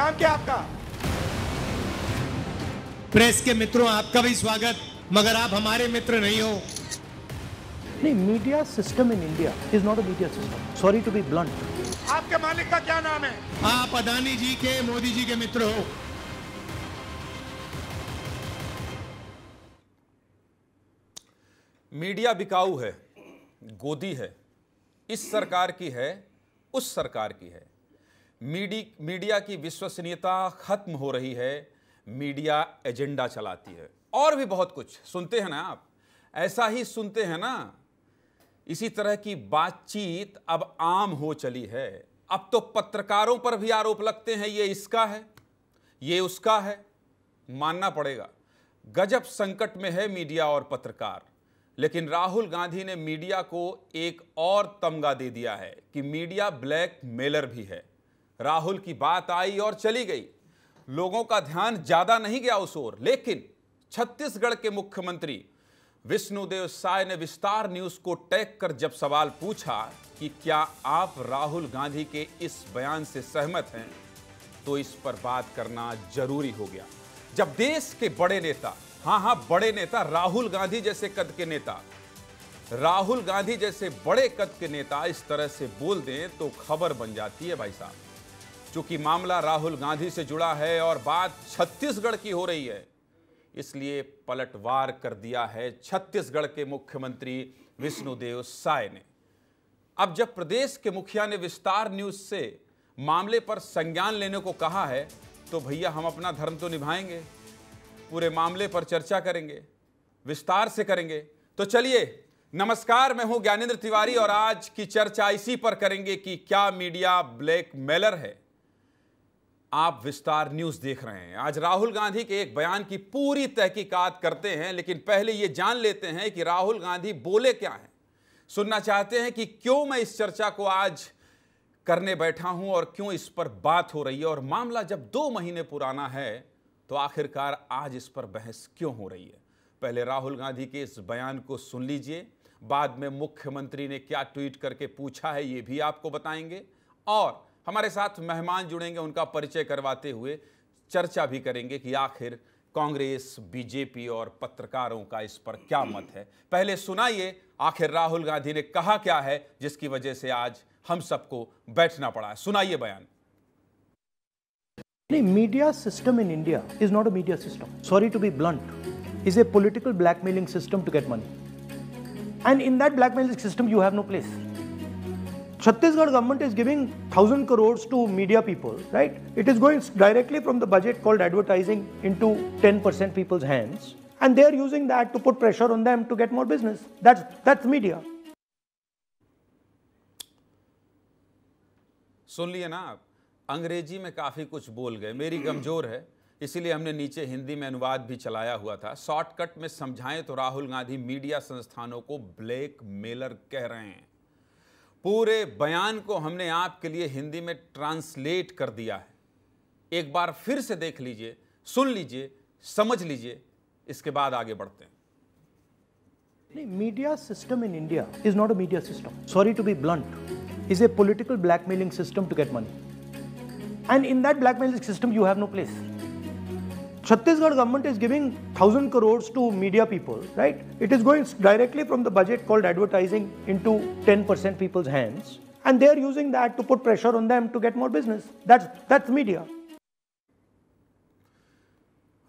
नाम क्या आपका प्रेस के मित्रों आपका भी स्वागत मगर आप हमारे मित्र नहीं हो नहीं media system in India is not a media system sorry to be blunt आपके मालिक का क्या नाम है आप अदानी जी के मोदी जी के मित्र हो मीडिया बिकाऊ है गोदी है इस सरकार की है उस सरकार की है मीडी मीडिया की विश्वसनीयता खत्म हो रही है मीडिया एजेंडा चलाती है और भी बहुत कुछ सुनते हैं ना आप ऐसा ही सुनते हैं ना इसी तरह की बातचीत अब आम हो चली है अब तो पत्रकारों पर भी आरोप लगते हैं ये इसका है ये उसका है मानना पड़ेगा गजब संकट में है मीडिया और पत्रकार लेकिन राहुल गांधी ने मीडिया को एक और तमगा दे दिया है कि मीडिया ब्लैक मेलर भी है राहुल की बात आई और चली गई लोगों का ध्यान ज्यादा नहीं गया उस ओर लेकिन छत्तीसगढ़ के मुख्यमंत्री विष्णुदेव साय ने विस्तार न्यूज को टैग कर जब सवाल पूछा कि क्या आप राहुल गांधी के इस बयान से सहमत हैं तो इस पर बात करना जरूरी हो गया जब देश के बड़े नेता हां हां बड़े नेता राहुल गांधी जैसे कद के नेता राहुल गांधी जैसे बड़े कद के नेता इस तरह से बोल दें तो खबर बन जाती है भाई साहब चूंकि मामला राहुल गांधी से जुड़ा है और बात छत्तीसगढ़ की हो रही है इसलिए पलटवार कर दिया है छत्तीसगढ़ के मुख्यमंत्री विष्णुदेव साय ने अब जब प्रदेश के मुखिया ने विस्तार न्यूज से मामले पर संज्ञान लेने को कहा है तो भैया हम अपना धर्म तो निभाएंगे पूरे मामले पर चर्चा करेंगे विस्तार से करेंगे तो चलिए नमस्कार मैं हूं ज्ञानेंद्र तिवारी और आज की चर्चा इसी पर करेंगे कि क्या मीडिया ब्लैकमेलर है आप विस्तार न्यूज देख रहे हैं आज राहुल गांधी के एक बयान की पूरी तहकीकात करते हैं लेकिन पहले ये जान लेते हैं कि राहुल गांधी बोले क्या हैं सुनना चाहते हैं कि क्यों मैं इस चर्चा को आज करने बैठा हूं और क्यों इस पर बात हो रही है और मामला जब दो महीने पुराना है तो आखिरकार आज इस पर बहस क्यों हो रही है पहले राहुल गांधी के इस बयान को सुन लीजिए बाद में मुख्यमंत्री ने क्या ट्वीट करके पूछा है ये भी आपको बताएंगे और हमारे साथ मेहमान जुड़ेंगे उनका परिचय करवाते हुए चर्चा भी करेंगे कि आखिर कांग्रेस बीजेपी और पत्रकारों का इस पर क्या मत है पहले सुनाइए आखिर राहुल गांधी ने कहा क्या है जिसकी वजह से आज हम सबको बैठना पड़ा है सुनाइए बयान नहीं media system in India is not a media system sorry to be blunt is a political blackmailing system to get money and in that blackmailing system you have no place Chhattisgarh government is giving 1000 crores to media people, right? It is going directly from the budget called advertising into 10% people's hands and they are using that to put pressure on them to get more business. That's that's media. सुन लिए ना आप अंग्रेजी में काफ़ी कुछ बोल गए मेरी कमज़ोर है इसीलिए हमने नीचे हिंदी में अनुवाद भी चलाया हुआ था शॉर्टकट में समझाएं तो राहुल गांधी मीडिया संस्थानों को ब्लैक मेलर कह रहे हैं पूरे बयान को हमने आपके लिए हिंदी में ट्रांसलेट कर दिया है एक बार फिर से देख लीजिए सुन लीजिए समझ लीजिए इसके बाद आगे बढ़ते हैं media system in India is not a media system sorry to be blunt is a political blackmailing system to get money and in that blackmailing system you have no place Chhattisgarh government is giving 1000 crores to media people, right? It is going directly from the budget called advertising into 10% people's hands. And they are using that to put pressure on them to get more business. That's, that's media.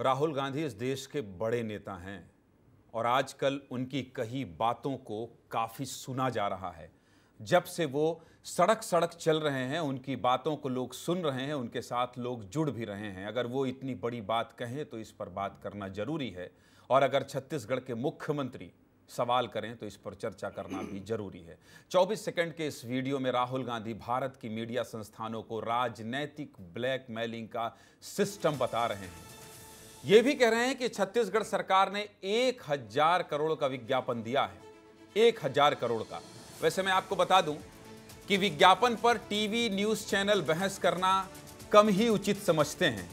Rahul Gandhi इस देश के बड़े नेता हैं और आजकल उनकी कही बातों को काफ़ी सुना जा रहा है जब से वो सड़क सड़क चल रहे हैं उनकी बातों को लोग सुन रहे हैं उनके साथ लोग जुड़ भी रहे हैं अगर वो इतनी बड़ी बात कहें तो इस पर बात करना जरूरी है और अगर छत्तीसगढ़ के मुख्यमंत्री सवाल करें तो इस पर चर्चा करना भी जरूरी है 24 सेकंड के इस वीडियो में राहुल गांधी भारत की मीडिया संस्थानों को राजनैतिक ब्लैकमेलिंग का सिस्टम बता रहे हैं यह भी कह रहे हैं कि छत्तीसगढ़ सरकार ने एक हजार करोड़ का विज्ञापन दिया है एक हजार करोड़ का वैसे मैं आपको बता दूं कि विज्ञापन पर टीवी न्यूज चैनल बहस करना कम ही उचित समझते हैं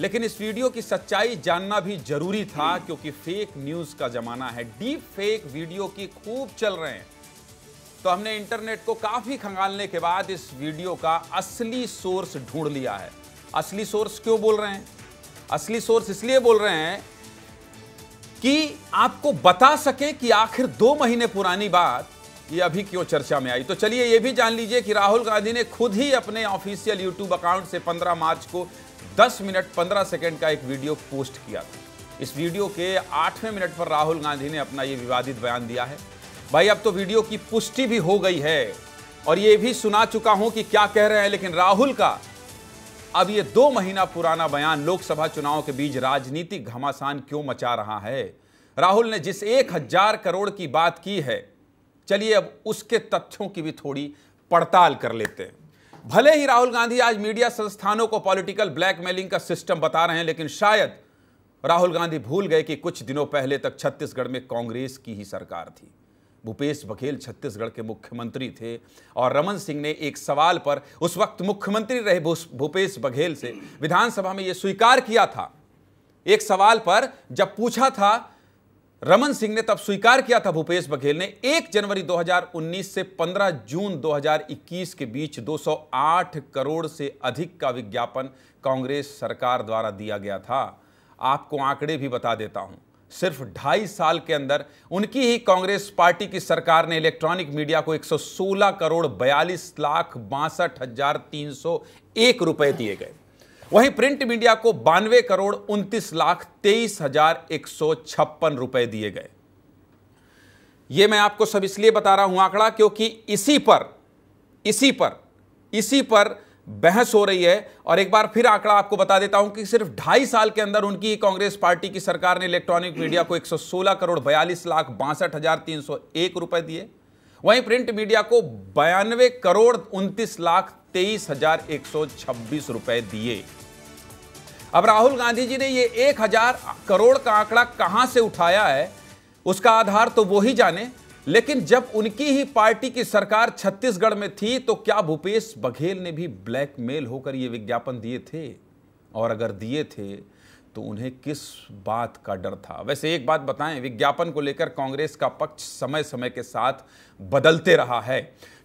लेकिन इस वीडियो की सच्चाई जानना भी जरूरी था क्योंकि फेक न्यूज का जमाना है डीप फेक वीडियो की खूब चल रहे हैं तो हमने इंटरनेट को काफी खंगालने के बाद इस वीडियो का असली सोर्स ढूंढ लिया है असली सोर्स क्यों बोल रहे हैं असली सोर्स इसलिए बोल रहे हैं कि आपको बता सके कि आखिर दो महीने पुरानी बात ये अभी क्यों चर्चा में आई तो चलिए ये भी जान लीजिए कि राहुल गांधी ने खुद ही अपने ऑफिशियल यूट्यूब अकाउंट से 15 मार्च को 10 मिनट 15 सेकंड का एक वीडियो पोस्ट किया था इस वीडियो के आठवें मिनट पर राहुल गांधी ने अपना ये विवादित बयान दिया है भाई अब तो वीडियो की पुष्टि भी हो गई है और ये भी सुना चुका हूं कि क्या कह रहे हैं लेकिन राहुल का अब ये दो महीना पुराना बयान लोकसभा चुनाव के बीच राजनीतिक घमासान क्यों मचा रहा है राहुल ने जिस एक हजार करोड़ की बात की है चलिए अब उसके तथ्यों की भी थोड़ी पड़ताल कर लेते हैं भले ही राहुल गांधी आज मीडिया संस्थानों को पॉलिटिकल ब्लैकमेलिंग का सिस्टम बता रहे हैं लेकिन शायद राहुल गांधी भूल गए कि कुछ दिनों पहले तक छत्तीसगढ़ में कांग्रेस की ही सरकार थी भूपेश बघेल छत्तीसगढ़ के मुख्यमंत्री थे और रमन सिंह ने एक सवाल पर उस वक्त मुख्यमंत्री रहे भूपेश बघेल से विधानसभा में यह स्वीकार किया था एक सवाल पर जब पूछा था रमन सिंह ने तब स्वीकार किया था भूपेश बघेल ने 1 जनवरी 2019 से 15 जून 2021 के बीच 208 करोड़ से अधिक का विज्ञापन कांग्रेस सरकार द्वारा दिया गया था आपको आंकड़े भी बता देता हूं सिर्फ ढाई साल के अंदर उनकी ही कांग्रेस पार्टी की सरकार ने इलेक्ट्रॉनिक मीडिया को 116 करोड़ बयालीस लाख बासठ हजार तीन सौ एक रुपए दिए गए वहीं प्रिंट मीडिया को बानवे करोड़ उनतीस लाख तेईस हजार एक सौ छप्पन रुपए दिए गए यह मैं आपको सब इसलिए बता रहा हूं आंकड़ा क्योंकि इसी पर इसी पर इसी पर बहस हो रही है और एक बार फिर आंकड़ा आपको बता देता हूं कि सिर्फ ढाई साल के अंदर उनकी कांग्रेस पार्टी की सरकार ने इलेक्ट्रॉनिक मीडिया को 116 करोड़ बयालीस लाख बासठ हजार तीन सौ एक रुपए दिए वहीं प्रिंट मीडिया को बयानवे करोड़ उनतीस लाख तेईस हजार एक सौ छब्बीस रुपए दिए अब राहुल गांधी जी ने ये एक हजार करोड़ का आंकड़ा कहां से उठाया है उसका आधार तो वो ही जाने लेकिन जब उनकी ही पार्टी की सरकार छत्तीसगढ़ में थी तो क्या भूपेश बघेल ने भी ब्लैकमेल होकर ये विज्ञापन दिए थे और अगर दिए थे तो उन्हें किस बात का डर था वैसे एक बात बताएं विज्ञापन को लेकर कांग्रेस का पक्ष समय समय के साथ बदलते रहा है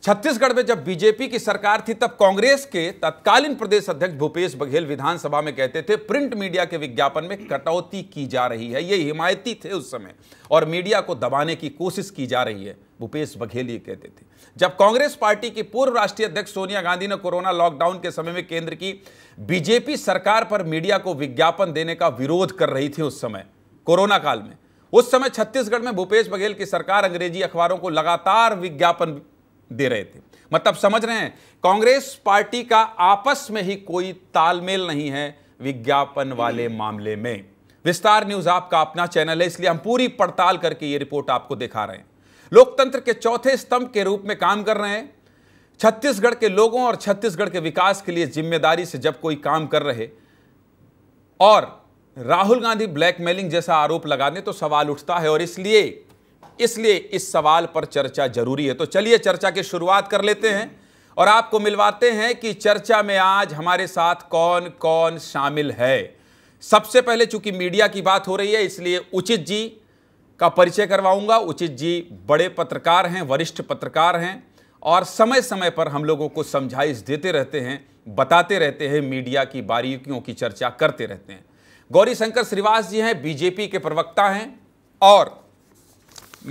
छत्तीसगढ़ में जब बीजेपी की सरकार थी तब कांग्रेस के तत्कालीन प्रदेश अध्यक्ष भूपेश बघेल विधानसभा में कहते थे प्रिंट मीडिया के विज्ञापन में कटौती की जा रही है ये हिमायती थे उस समय और मीडिया को दबाने की कोशिश की जा रही है भूपेश बघेल ये कहते थे जब कांग्रेस पार्टी की पूर्व राष्ट्रीय अध्यक्ष सोनिया गांधी ने कोरोना लॉकडाउन के समय में केंद्र की बीजेपी सरकार पर मीडिया को विज्ञापन देने का विरोध कर रही थी उस समय कोरोना काल में उस समय छत्तीसगढ़ में भूपेश बघेल की सरकार अंग्रेजी अखबारों को लगातार विज्ञापन दे रहे थे मतलब समझ रहे हैं कांग्रेस पार्टी का आपस में ही कोई तालमेल नहीं है विज्ञापन वाले मामले में विस्तार न्यूज आपका अपना चैनल है इसलिए हम पूरी पड़ताल करके ये रिपोर्ट आपको दिखा रहे हैं लोकतंत्र के चौथे स्तंभ के रूप में काम कर रहे हैं छत्तीसगढ़ के लोगों और छत्तीसगढ़ के विकास के लिए जिम्मेदारी से जब कोई काम कर रहे और राहुल गांधी ब्लैकमेलिंग जैसा आरोप लगा दें तो सवाल उठता है और इसलिए इसलिए इस सवाल पर चर्चा जरूरी है तो चलिए चर्चा की शुरुआत कर लेते हैं और आपको मिलवाते हैं कि चर्चा में आज हमारे साथ कौन कौन शामिल है सबसे पहले चूंकि मीडिया की बात हो रही है इसलिए उचित जी का परिचय करवाऊंगा उचित जी बड़े पत्रकार हैं वरिष्ठ पत्रकार हैं और समय समय पर हम लोगों को समझाइश देते रहते हैं बताते रहते हैं मीडिया की बारीकियों की चर्चा करते रहते हैं गौरी शंकर श्रीवास जी हैं बीजेपी के प्रवक्ता हैं और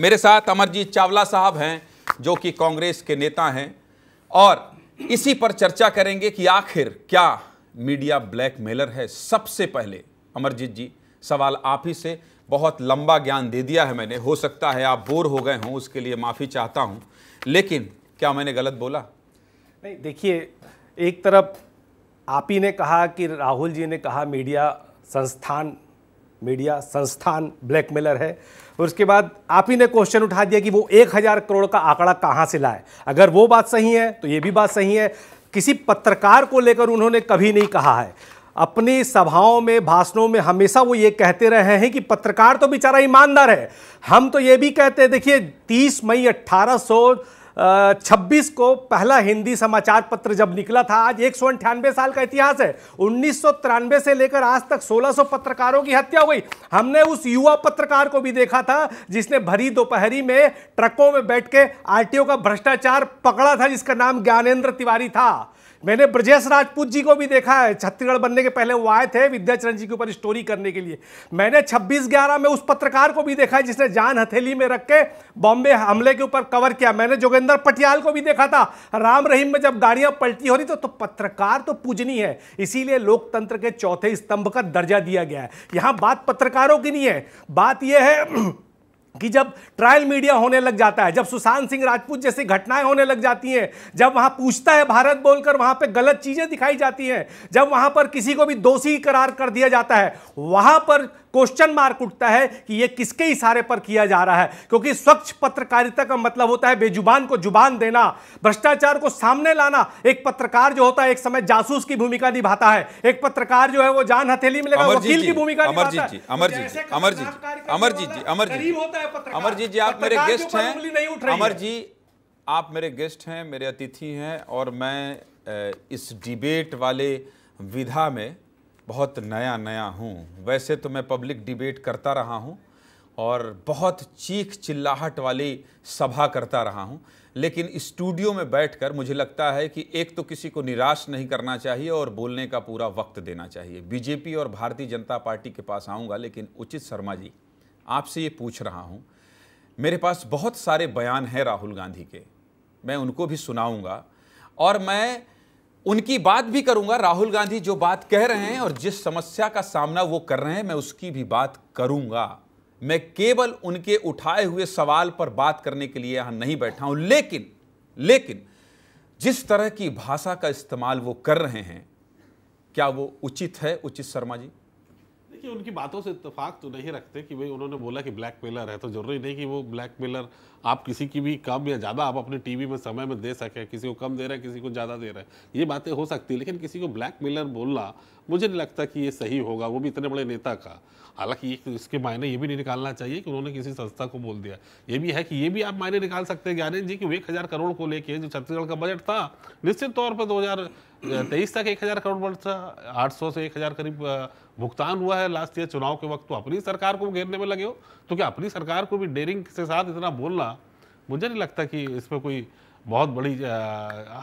मेरे साथ अमरजीत चावला साहब हैं जो कि कांग्रेस के नेता हैं और इसी पर चर्चा करेंगे कि आखिर क्या मीडिया ब्लैकमेलर है सबसे पहले अमरजीत जी सवाल आप ही से बहुत लंबा ज्ञान दे दिया है मैंने हो सकता है आप बोर हो गए हों उसके लिए माफ़ी चाहता हूं लेकिन क्या मैंने गलत बोला नहीं देखिए एक तरफ आप ही ने कहा कि राहुल जी ने कहा मीडिया संस्थान मीडिया संस्थान ब्लैकमेलर है और उसके बाद आप ही ने क्वेश्चन उठा दिया कि वो एक हज़ार करोड़ का आंकड़ा कहाँ से लाए अगर वो बात सही है तो ये भी बात सही है किसी पत्रकार को लेकर उन्होंने कभी नहीं कहा है अपनी सभाओं में भाषणों में हमेशा वो ये कहते रहे हैं कि पत्रकार तो बेचारा ईमानदार है हम तो ये भी कहते हैं देखिए 30 मई अट्ठारह छब्बीस को पहला हिंदी समाचार पत्र जब निकला था आज एक साल का इतिहास है उन्नीस से लेकर आज तक 1600 पत्रकारों की हत्या हुई हमने उस युवा पत्रकार को भी देखा था जिसने भरी दोपहरी में ट्रकों में बैठ के आरटीओ का भ्रष्टाचार पकड़ा था जिसका नाम ज्ञानेन्द्र तिवारी था मैंने ब्रजेश राजपूत जी को भी देखा है छत्तीसगढ़ बनने के पहले वो आए थे विद्याचरण जी के ऊपर स्टोरी करने के लिए मैंने छब्बीस ग्यारह में उस पत्रकार को भी देखा है जिसने जान हथेली में रख के बॉम्बे हमले के ऊपर कवर किया मैंने जोगेंद्र पटियाल को भी देखा था राम रहीम में जब गाड़ियां पलटी हो रही तो, तो पत्रकार तो पूजनी है इसीलिए लोकतंत्र के चौथे स्तंभ का दर्जा दिया गया है यहां बात पत्रकारों की नहीं है बात यह है कि जब ट्रायल मीडिया होने लग जाता है जब सुशांत सिंह राजपूत जैसी घटनाएं होने लग जाती हैं जब वहां पूछता है भारत बोलकर वहां पे गलत चीजें दिखाई जाती हैं जब वहां पर किसी को भी दोषी करार कर दिया जाता है वहां पर क्वेश्चन मार्क उठता है कि ये किसके इशारे पर किया जा रहा है क्योंकि स्वच्छ पत्रकारिता का मतलब होता है बेजुबान को जुबान देना भ्रष्टाचार को सामने लाना एक पत्रकार जो होता है एक समय जासूस की भूमिका निभाता है एक पत्रकार जो है वो जान हथेली में लगा वकील की भूमिका अमरजीत जी अमरजीत जी अमरजीत जी अमरजीत तो जी अमरजीत अमरजीत जी आप मेरे गेस्ट हैं अमर जी आप मेरे गेस्ट हैं मेरे अतिथि हैं और मैं इस डिबेट वाले विधा में बहुत नया नया हूँ वैसे तो मैं पब्लिक डिबेट करता रहा हूँ और बहुत चीख चिल्लाहट वाली सभा करता रहा हूँ लेकिन स्टूडियो में बैठकर मुझे लगता है कि एक तो किसी को निराश नहीं करना चाहिए और बोलने का पूरा वक्त देना चाहिए बीजेपी और भारतीय जनता पार्टी के पास आऊँगा लेकिन उचित शर्मा जी आपसे ये पूछ रहा हूँ मेरे पास बहुत सारे बयान हैं राहुल गांधी के मैं उनको भी सुनाऊँगा और मैं उनकी बात भी करूंगा राहुल गांधी जो बात कह रहे हैं और जिस समस्या का सामना वो कर रहे हैं मैं उसकी भी बात करूंगा मैं केवल उनके उठाए हुए सवाल पर बात करने के लिए यहां नहीं बैठा हूं लेकिन लेकिन जिस तरह की भाषा का इस्तेमाल वो कर रहे हैं क्या वो उचित है उचित शर्मा जी कि उनकी बातों से इतफाक तो नहीं रखते कि भाई उन्होंने बोला कि ब्लैक मेलर है तो ज़रूरी नहीं कि वो ब्लैक मेलर आप किसी की भी कम या ज़्यादा आप अपने टीवी में समय में दे सकें किसी को कम दे रहे हैं किसी को ज़्यादा दे रहे हैं ये बातें हो सकती है लेकिन किसी को ब्लैक मेलर बोलना मुझे नहीं लगता कि ये सही होगा वो भी इतने बड़े नेता का हालांकि इसके मायने ये भी नहीं निकालना चाहिए कि उन्होंने किसी संस्था को बोल दिया ये भी है कि ये भी आप मायने निकाल सकते हैं ज्ञानेन्द्र जी कि एक हज़ार करोड़ को लेके जो छत्तीसगढ़ का बजट था निश्चित तौर पर दो हज़ार तेईस तक एक हज़ार करोड़ बजट था आठ सौ से एक हज़ार करीब भुगतान हुआ है लास्ट ईयर चुनाव के वक्त तो अपनी सरकार को घेरने में लगे हो तो क्या अपनी सरकार को भी डेयरिंग के साथ इतना बोलना मुझे नहीं लगता कि इसमें कोई बहुत बड़ी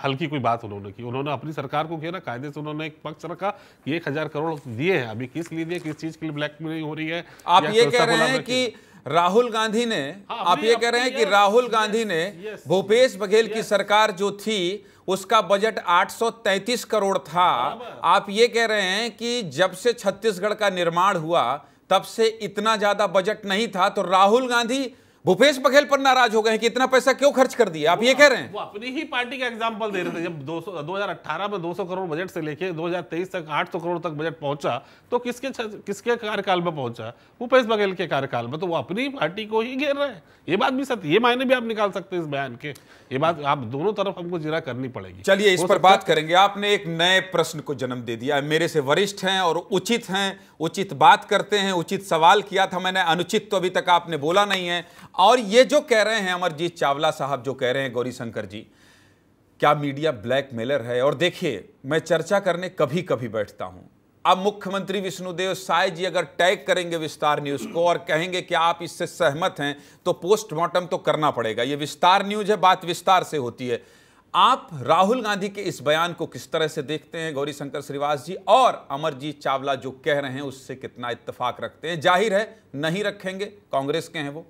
हल्की कोई बात उन्होंने की उन्होंने अपनी सरकार को ना कायदे से उन्होंने एक पक्ष रखा कि एक हज़ार करोड़ दिए हैं अभी किस लिए दिए किस चीज़ के लिए ब्लैक हो रही है आप ये कह रहे हैं कि राहुल गांधी ने हाँ, आप ये कह रहे हैं कि राहुल गांधी ने भूपेश बघेल की सरकार जो थी उसका बजट 833 करोड़ था आप ये कह रहे हैं कि जब से छत्तीसगढ़ का निर्माण हुआ तब से इतना ज़्यादा बजट नहीं था तो राहुल गांधी भूपेश बघेल पर नाराज हो गए हैं कि इतना पैसा क्यों खर्च कर दिया आप ये कह रहे हैं वो अपनी ही पार्टी का एग्जाम्पल दे रहे थे जब 200 2018 में 200 करोड़ बजट से लेके 2023 तक 800 करोड़ तक बजट पहुंचा तो किसके किसके कार्यकाल में पहुंचा भूपेश बघेल के कार्यकाल में तो वो अपनी पार्टी को ही घेर रहे हैं ये बात भी सत्य ये मायने भी आप निकाल सकते हैं इस बयान के ये बात आप दोनों तरफ हमको जिरा करनी पड़ेगी चलिए इस पर बात करेंगे आपने एक नए प्रश्न को जन्म दे दिया मेरे से वरिष्ठ हैं और उचित हैं उचित बात करते हैं उचित सवाल किया था मैंने अनुचित तो अभी तक आपने बोला नहीं है और ये जो कह रहे हैं अमरजीत चावला साहब जो कह रहे हैं गौरी शंकर जी क्या मीडिया ब्लैकमेलर है और देखिए मैं चर्चा करने कभी कभी बैठता हूं अब मुख्यमंत्री विष्णुदेव साय जी अगर टैग करेंगे विस्तार न्यूज को और कहेंगे कि आप इससे सहमत हैं तो पोस्टमार्टम तो करना पड़ेगा ये विस्तार न्यूज है बात विस्तार से होती है आप राहुल गांधी के इस बयान को किस तरह से देखते हैं गौरी शंकर श्रीवास जी और अमरजीत चावला जो कह रहे हैं उससे कितना इत्तेफाक रखते हैं जाहिर है नहीं रखेंगे कांग्रेस के हैं वो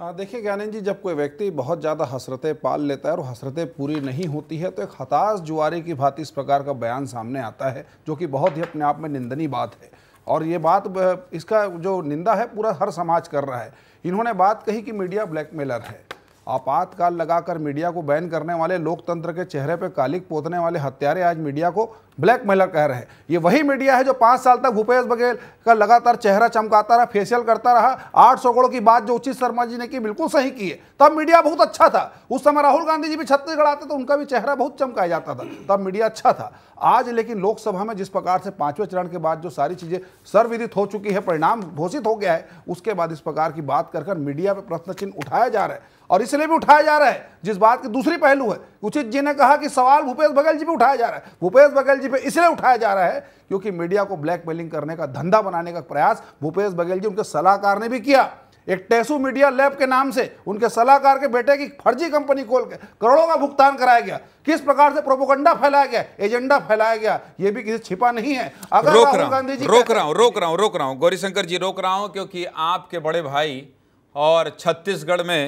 देखिए ज्ञानंद जी जब कोई व्यक्ति बहुत ज़्यादा हसरतें पाल लेता है और हसरतें पूरी नहीं होती है तो एक हताश जुआरी की भांति इस प्रकार का बयान सामने आता है जो कि बहुत ही अपने आप में निंदनीय बात है और ये बात इसका जो निंदा है पूरा हर समाज कर रहा है इन्होंने बात कही कि मीडिया ब्लैकमेलर है आपातकाल लगाकर मीडिया को बैन करने वाले लोकतंत्र के चेहरे पर कालिक पोतने वाले हत्यारे आज मीडिया को ब्लैकमेलर कह रहे हैं ये वही मीडिया है जो पाँच साल तक भूपेश बघेल का लगातार चेहरा चमकाता रहा फेशियल करता रहा आठ सौ करोड़ की बात जो उचित शर्मा जी ने की बिल्कुल सही की है तब मीडिया बहुत अच्छा था उस समय राहुल गांधी जी भी छत्तीसगढ़ आते तो उनका भी चेहरा बहुत चमकाया जाता था तब मीडिया अच्छा था आज लेकिन लोकसभा में जिस प्रकार से पांचवें चरण के बाद जो सारी चीज़ें सर्वविदित हो चुकी है परिणाम घोषित हो गया है उसके बाद इस प्रकार की बात कर मीडिया पर प्रश्न चिन्ह उठाया जा रहा है और इसलिए भी उठाया जा रहा है जिस बात की दूसरी पहलू है उचित जी ने कहा कि सवाल भूपेश बघेल जी भी उठाया जा रहा है भूपेश बघेल जी राजनीति पे इसलिए उठाया जा रहा है क्योंकि मीडिया को ब्लैकमेलिंग करने का धंधा बनाने का प्रयास भूपेश बघेल जी उनके सलाहकार ने भी किया एक टेसू मीडिया लैब के नाम से उनके सलाहकार के बेटे की फर्जी कंपनी खोल के करोड़ों का भुगतान कराया गया किस प्रकार से प्रोपोगंडा फैलाया गया एजेंडा फैलाया गया यह भी किसी छिपा नहीं है अगर रोक रहा हूं रोक रहा हूं रोक रहा हूं रोक रहा हूं गौरीशंकर जी रोक रहा हूं क्योंकि आपके बड़े भाई और छत्तीसगढ़ में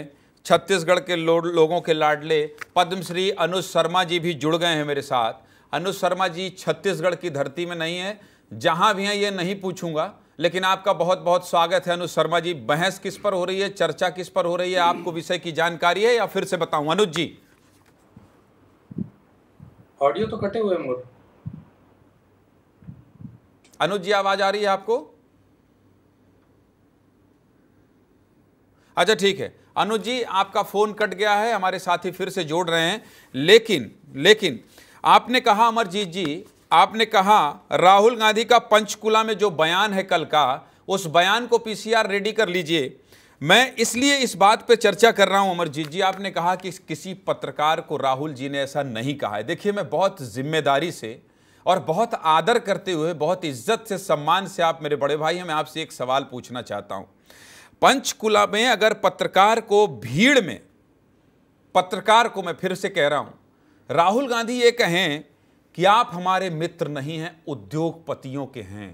छत्तीसगढ़ के लोगों के लाडले पद्मश्री अनुज शर्मा जी भी जुड़ गए हैं मेरे साथ अनुज शर्मा जी छत्तीसगढ़ की धरती में नहीं है जहां भी हैं ये नहीं पूछूंगा लेकिन आपका बहुत बहुत स्वागत है अनुज शर्मा जी बहस किस पर हो रही है चर्चा किस पर हो रही है आपको विषय की जानकारी है या फिर से बताऊं अनुज जी ऑडियो तो कटे हुए अनुज जी आवाज आ रही है आपको अच्छा ठीक है अनुज जी आपका फोन कट गया है हमारे साथी फिर से जोड़ रहे हैं लेकिन लेकिन आपने कहा अमरजीत जी आपने कहा राहुल गांधी का पंचकुला में जो बयान है कल का उस बयान को पीसीआर रेडी कर लीजिए मैं इसलिए इस बात पे चर्चा कर रहा हूं अमरजीत जी आपने कहा कि किसी पत्रकार को राहुल जी ने ऐसा नहीं कहा है देखिए मैं बहुत जिम्मेदारी से और बहुत आदर करते हुए बहुत इज्जत से सम्मान से आप मेरे बड़े भाई हैं मैं आपसे एक सवाल पूछना चाहता हूं पंचकुला में अगर पत्रकार को भीड़ में पत्रकार को मैं फिर से कह रहा हूं राहुल गांधी ये कहें कि आप हमारे मित्र नहीं हैं उद्योगपतियों के हैं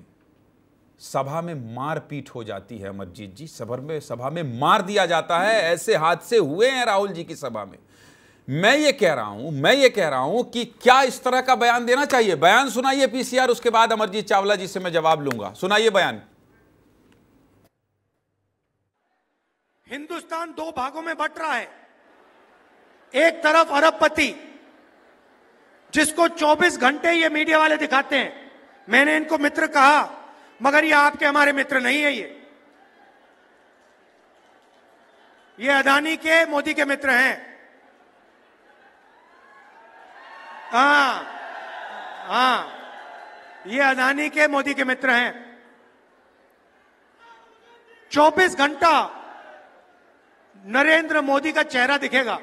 सभा में मारपीट हो जाती है अमरजीत जी सभर में सभा में मार दिया जाता है ऐसे हादसे हुए हैं राहुल जी की सभा में मैं ये कह रहा हूं मैं ये कह रहा हूं कि क्या इस तरह का बयान देना चाहिए बयान सुनाइए पीसीआर उसके बाद अमरजीत चावला जी से मैं जवाब लूंगा सुनाइए बयान हिंदुस्तान दो भागों में बट रहा है एक तरफ अरबपति जिसको 24 घंटे ये मीडिया वाले दिखाते हैं मैंने इनको मित्र कहा मगर ये आपके हमारे मित्र नहीं है ये ये अदानी के मोदी के मित्र हैं हाँ हाँ ये अदानी के मोदी के मित्र हैं 24 घंटा नरेंद्र मोदी का चेहरा दिखेगा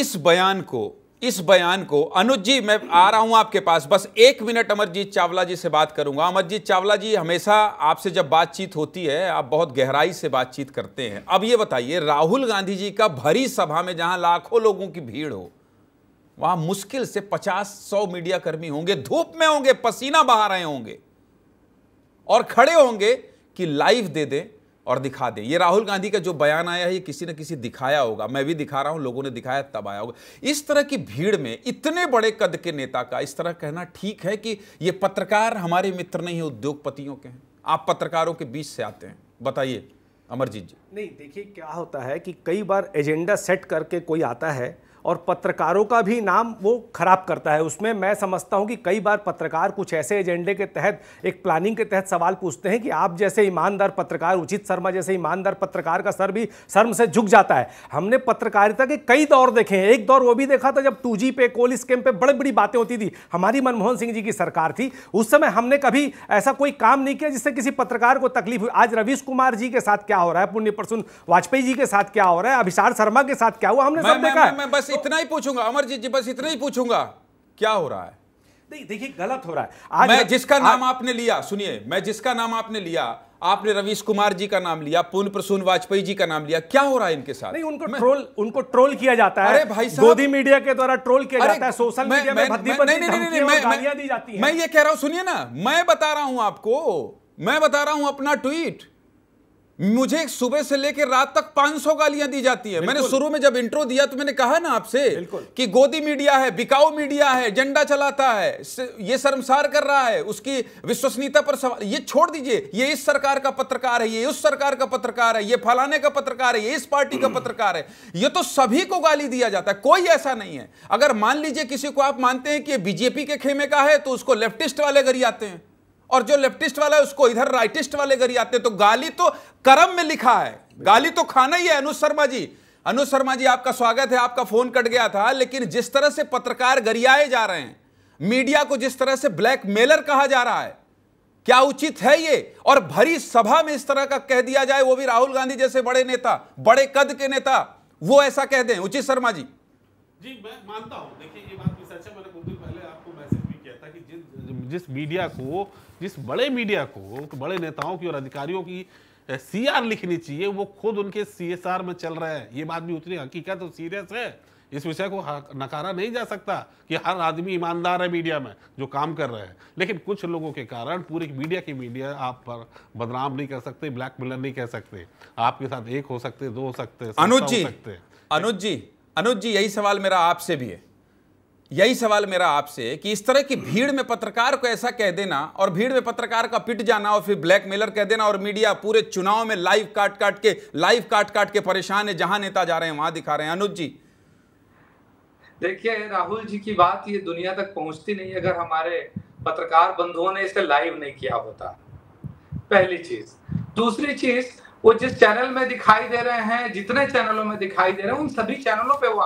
इस बयान को इस बयान को अनुज जी मैं आ रहा हूं आपके पास बस एक मिनट अमरजीत चावला जी से बात करूंगा अमरजीत चावला जी हमेशा आपसे जब बातचीत होती है आप बहुत गहराई से बातचीत करते हैं अब ये बताइए राहुल गांधी जी का भरी सभा में जहां लाखों लोगों की भीड़ हो वहां मुश्किल से पचास सौ मीडिया कर्मी होंगे धूप में होंगे पसीना बहा रहे होंगे और खड़े होंगे कि लाइव दे दें और दिखा दें ये राहुल गांधी का जो बयान आया है ये किसी न किसी दिखाया होगा मैं भी दिखा रहा हूं लोगों ने दिखाया तब आया होगा इस तरह की भीड़ में इतने बड़े कद के नेता का इस तरह कहना ठीक है कि ये पत्रकार हमारे मित्र नहीं है उद्योगपतियों के हैं आप पत्रकारों के बीच से आते हैं बताइए अमरजीत जी नहीं देखिए क्या होता है कि कई बार एजेंडा सेट करके कोई आता है और पत्रकारों का भी नाम वो खराब करता है उसमें मैं समझता हूँ कि कई बार पत्रकार कुछ ऐसे एजेंडे के तहत एक प्लानिंग के तहत सवाल पूछते हैं कि आप जैसे ईमानदार पत्रकार उचित शर्मा जैसे ईमानदार पत्रकार का सर भी शर्म से झुक जाता है हमने पत्रकारिता के कई दौर देखे हैं एक दौर वो भी देखा था जब टू पे कोल स्कैम पे बड़ी बड़ी बातें होती थी हमारी मनमोहन सिंह जी की सरकार थी उस समय हमने कभी ऐसा कोई काम नहीं किया जिससे किसी पत्रकार को तकलीफ हुई आज रवीश कुमार जी के साथ क्या हो रहा है पुण्य प्रसून वाजपेयी जी के साथ क्या हो रहा है अभिषार शर्मा के साथ क्या हुआ हमने सब देखा है तो- इतना ही पूछूंगा अमरजीत जी बस इतना ही पूछूंगा क्या हो रहा है नहीं देखिए गलत हो रहा है आज मैं जिसका नाम आज... आपने लिया सुनिए मैं जिसका नाम आपने लिया आपने रवीश कुमार जी का नाम लिया पूर्ण प्रसून वाजपेयी जी का नाम लिया क्या हो रहा है इनके साथ नहीं उनको मैं... ट्रोल उनको ट्रोल किया जाता है अरे भाई साहब गोदी मीडिया के द्वारा ट्रोल किया जाता है सोशल मीडिया में मैं ये कह रहा हूं सुनिए ना मैं बता रहा हूं आपको मैं बता रहा हूं अपना ट्वीट मुझे सुबह से लेकर रात तक 500 गालियां दी जाती है मैंने शुरू में जब इंट्रो दिया तो मैंने कहा ना आपसे कि गोदी मीडिया है बिकाऊ मीडिया है एजेंडा चलाता है ये शर्मसार कर रहा है उसकी विश्वसनीयता पर सवाल ये छोड़ दीजिए ये इस सरकार का पत्रकार है ये उस सरकार का पत्रकार है ये फलाने का पत्रकार है ये इस पार्टी का पत्रकार है ये तो सभी को गाली दिया जाता है कोई ऐसा नहीं है अगर मान लीजिए किसी को आप मानते हैं कि बीजेपी के खेमे का है तो उसको लेफ्टिस्ट वाले आते हैं और जो लेफ्टिस्ट वाला है उसको इधर राइटिस्ट वाले गरी आते तो गाली तो कर्म में लिखा है गाली तो खाना ही है अनुज शर्मा जी अनुज शर्मा जी आपका स्वागत है आपका फोन कट गया था लेकिन जिस तरह से पत्रकार गरियाए जा रहे हैं मीडिया को जिस तरह से ब्लैकमेलर कहा जा रहा है क्या उचित है ये और भरी सभा में इस तरह का कह दिया जाए वो भी राहुल गांधी जैसे बड़े नेता बड़े कद के नेता वो ऐसा कह दें उचित शर्मा जी जी मैं मानता हूं देखिए ये बात भी सच है मैंने कुछ दिन पहले आपको मैसेज भी किया था कि जिस जिस मीडिया को जिस बड़े मीडिया को तो बड़े नेताओं की और अधिकारियों की सीआर लिखनी चाहिए वो खुद उनके सीएसआर में चल रहे हैं ये बात भी उतनी हकीकत और सीरियस है इस विषय को नकारा नहीं जा सकता कि हर आदमी ईमानदार है मीडिया में जो काम कर रहे हैं लेकिन कुछ लोगों के कारण पूरी मीडिया की मीडिया आप पर बदनाम नहीं कर सकते ब्लैक मिलर नहीं कह सकते आपके साथ एक हो सकते दो हो सकते अनुज जी सकते अनुज जी अनुज जी यही सवाल मेरा आपसे भी है यही सवाल मेरा आपसे कि इस तरह की भीड़ में पत्रकार को ऐसा कह देना और भीड़ में पत्रकार का पिट जाना और फिर ब्लैकमेलर कह देना और मीडिया पूरे चुनाव में लाइव काट काट के लाइव काट काट के परेशान है जहां नेता जा रहे हैं वहां दिखा रहे हैं अनुज जी देखिए राहुल जी की बात ये दुनिया तक पहुंचती नहीं अगर हमारे पत्रकार बंधुओं ने इसे लाइव नहीं किया होता पहली चीज दूसरी चीज वो जिस चैनल में दिखाई दे रहे हैं जितने चैनलों में दिखाई दे रहे हैं उन सभी चैनलों पर वो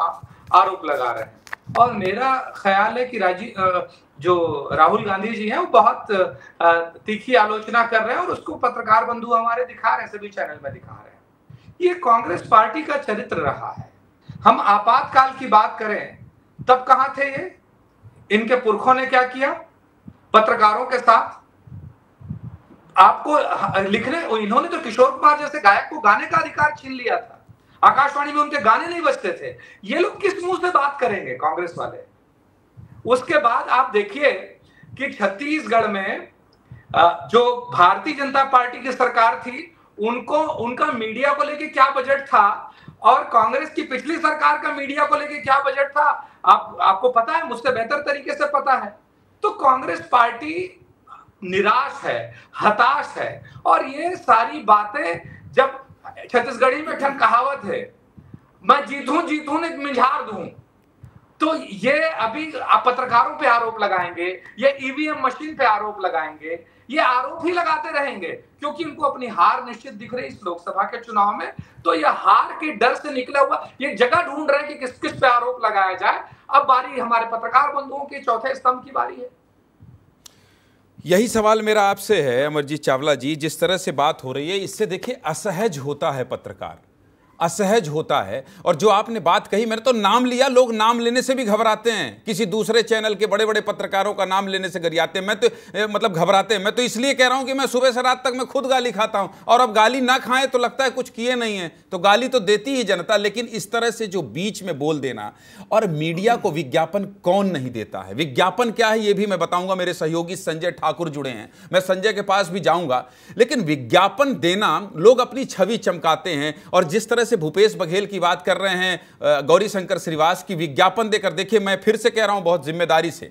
आरोप लगा रहे हैं और मेरा ख्याल है कि राजीव जो राहुल गांधी जी हैं वो बहुत तीखी आलोचना कर रहे हैं और उसको पत्रकार बंधु हमारे दिखा रहे हैं सभी चैनल में दिखा रहे हैं ये कांग्रेस पार्टी का चरित्र रहा है हम आपातकाल की बात करें तब कहा थे ये इनके पुरखों ने क्या किया पत्रकारों के साथ आपको लिखने इन्होंने तो किशोर कुमार जैसे गायक को गाने का अधिकार छीन लिया था आकाशवाणी में उनके गाने नहीं बजते थे ये लोग किस मुंह से बात करेंगे कांग्रेस वाले उसके बाद आप देखिए कि छत्तीसगढ़ में जो भारतीय जनता पार्टी की सरकार थी उनको उनका मीडिया को लेके क्या बजट था और कांग्रेस की पिछली सरकार का मीडिया को लेके क्या बजट था आप आपको पता है मुझसे बेहतर तरीके से पता है तो कांग्रेस पार्टी निराश है हताश है और ये सारी बातें जब छत्तीसगढ़ी में ठन कहावत है मैं जीतू जीतू ने मिझार दू तो ये अभी आप पत्रकारों पे आरोप लगाएंगे ये ईवीएम e मशीन पे आरोप लगाएंगे ये आरोप ही लगाते रहेंगे क्योंकि इनको अपनी हार निश्चित दिख रही इस लोकसभा के चुनाव में तो ये हार के डर से निकला हुआ ये जगह ढूंढ रहे हैं कि किस किस पे आरोप लगाया जाए अब बारी हमारे पत्रकार बंधुओं के चौथे स्तंभ की बारी है यही सवाल मेरा आपसे है अमरजीत चावला जी जिस तरह से बात हो रही है इससे देखिए असहज होता है पत्रकार असहज होता है और जो आपने बात कही मैंने तो नाम लिया लोग नाम लेने से भी घबराते हैं किसी दूसरे चैनल के बड़े बड़े पत्रकारों का नाम लेने से गरियाते हैं मैं तो मतलब घबराते हैं मैं तो इसलिए कह रहा हूं कि मैं सुबह से रात तक मैं खुद गाली खाता हूं और अब गाली ना खाएं तो लगता है कुछ किए नहीं है तो गाली तो देती ही जनता लेकिन इस तरह से जो बीच में बोल देना और मीडिया को विज्ञापन कौन नहीं देता है विज्ञापन क्या है ये भी मैं बताऊंगा मेरे सहयोगी संजय ठाकुर जुड़े हैं मैं संजय के पास भी जाऊंगा लेकिन विज्ञापन देना लोग अपनी छवि चमकाते हैं और जिस तरह से भूपेश बघेल की बात कर रहे हैं गौरी शंकर श्रीवास की विज्ञापन देकर देखिए मैं फिर से कह रहा हूं बहुत जिम्मेदारी से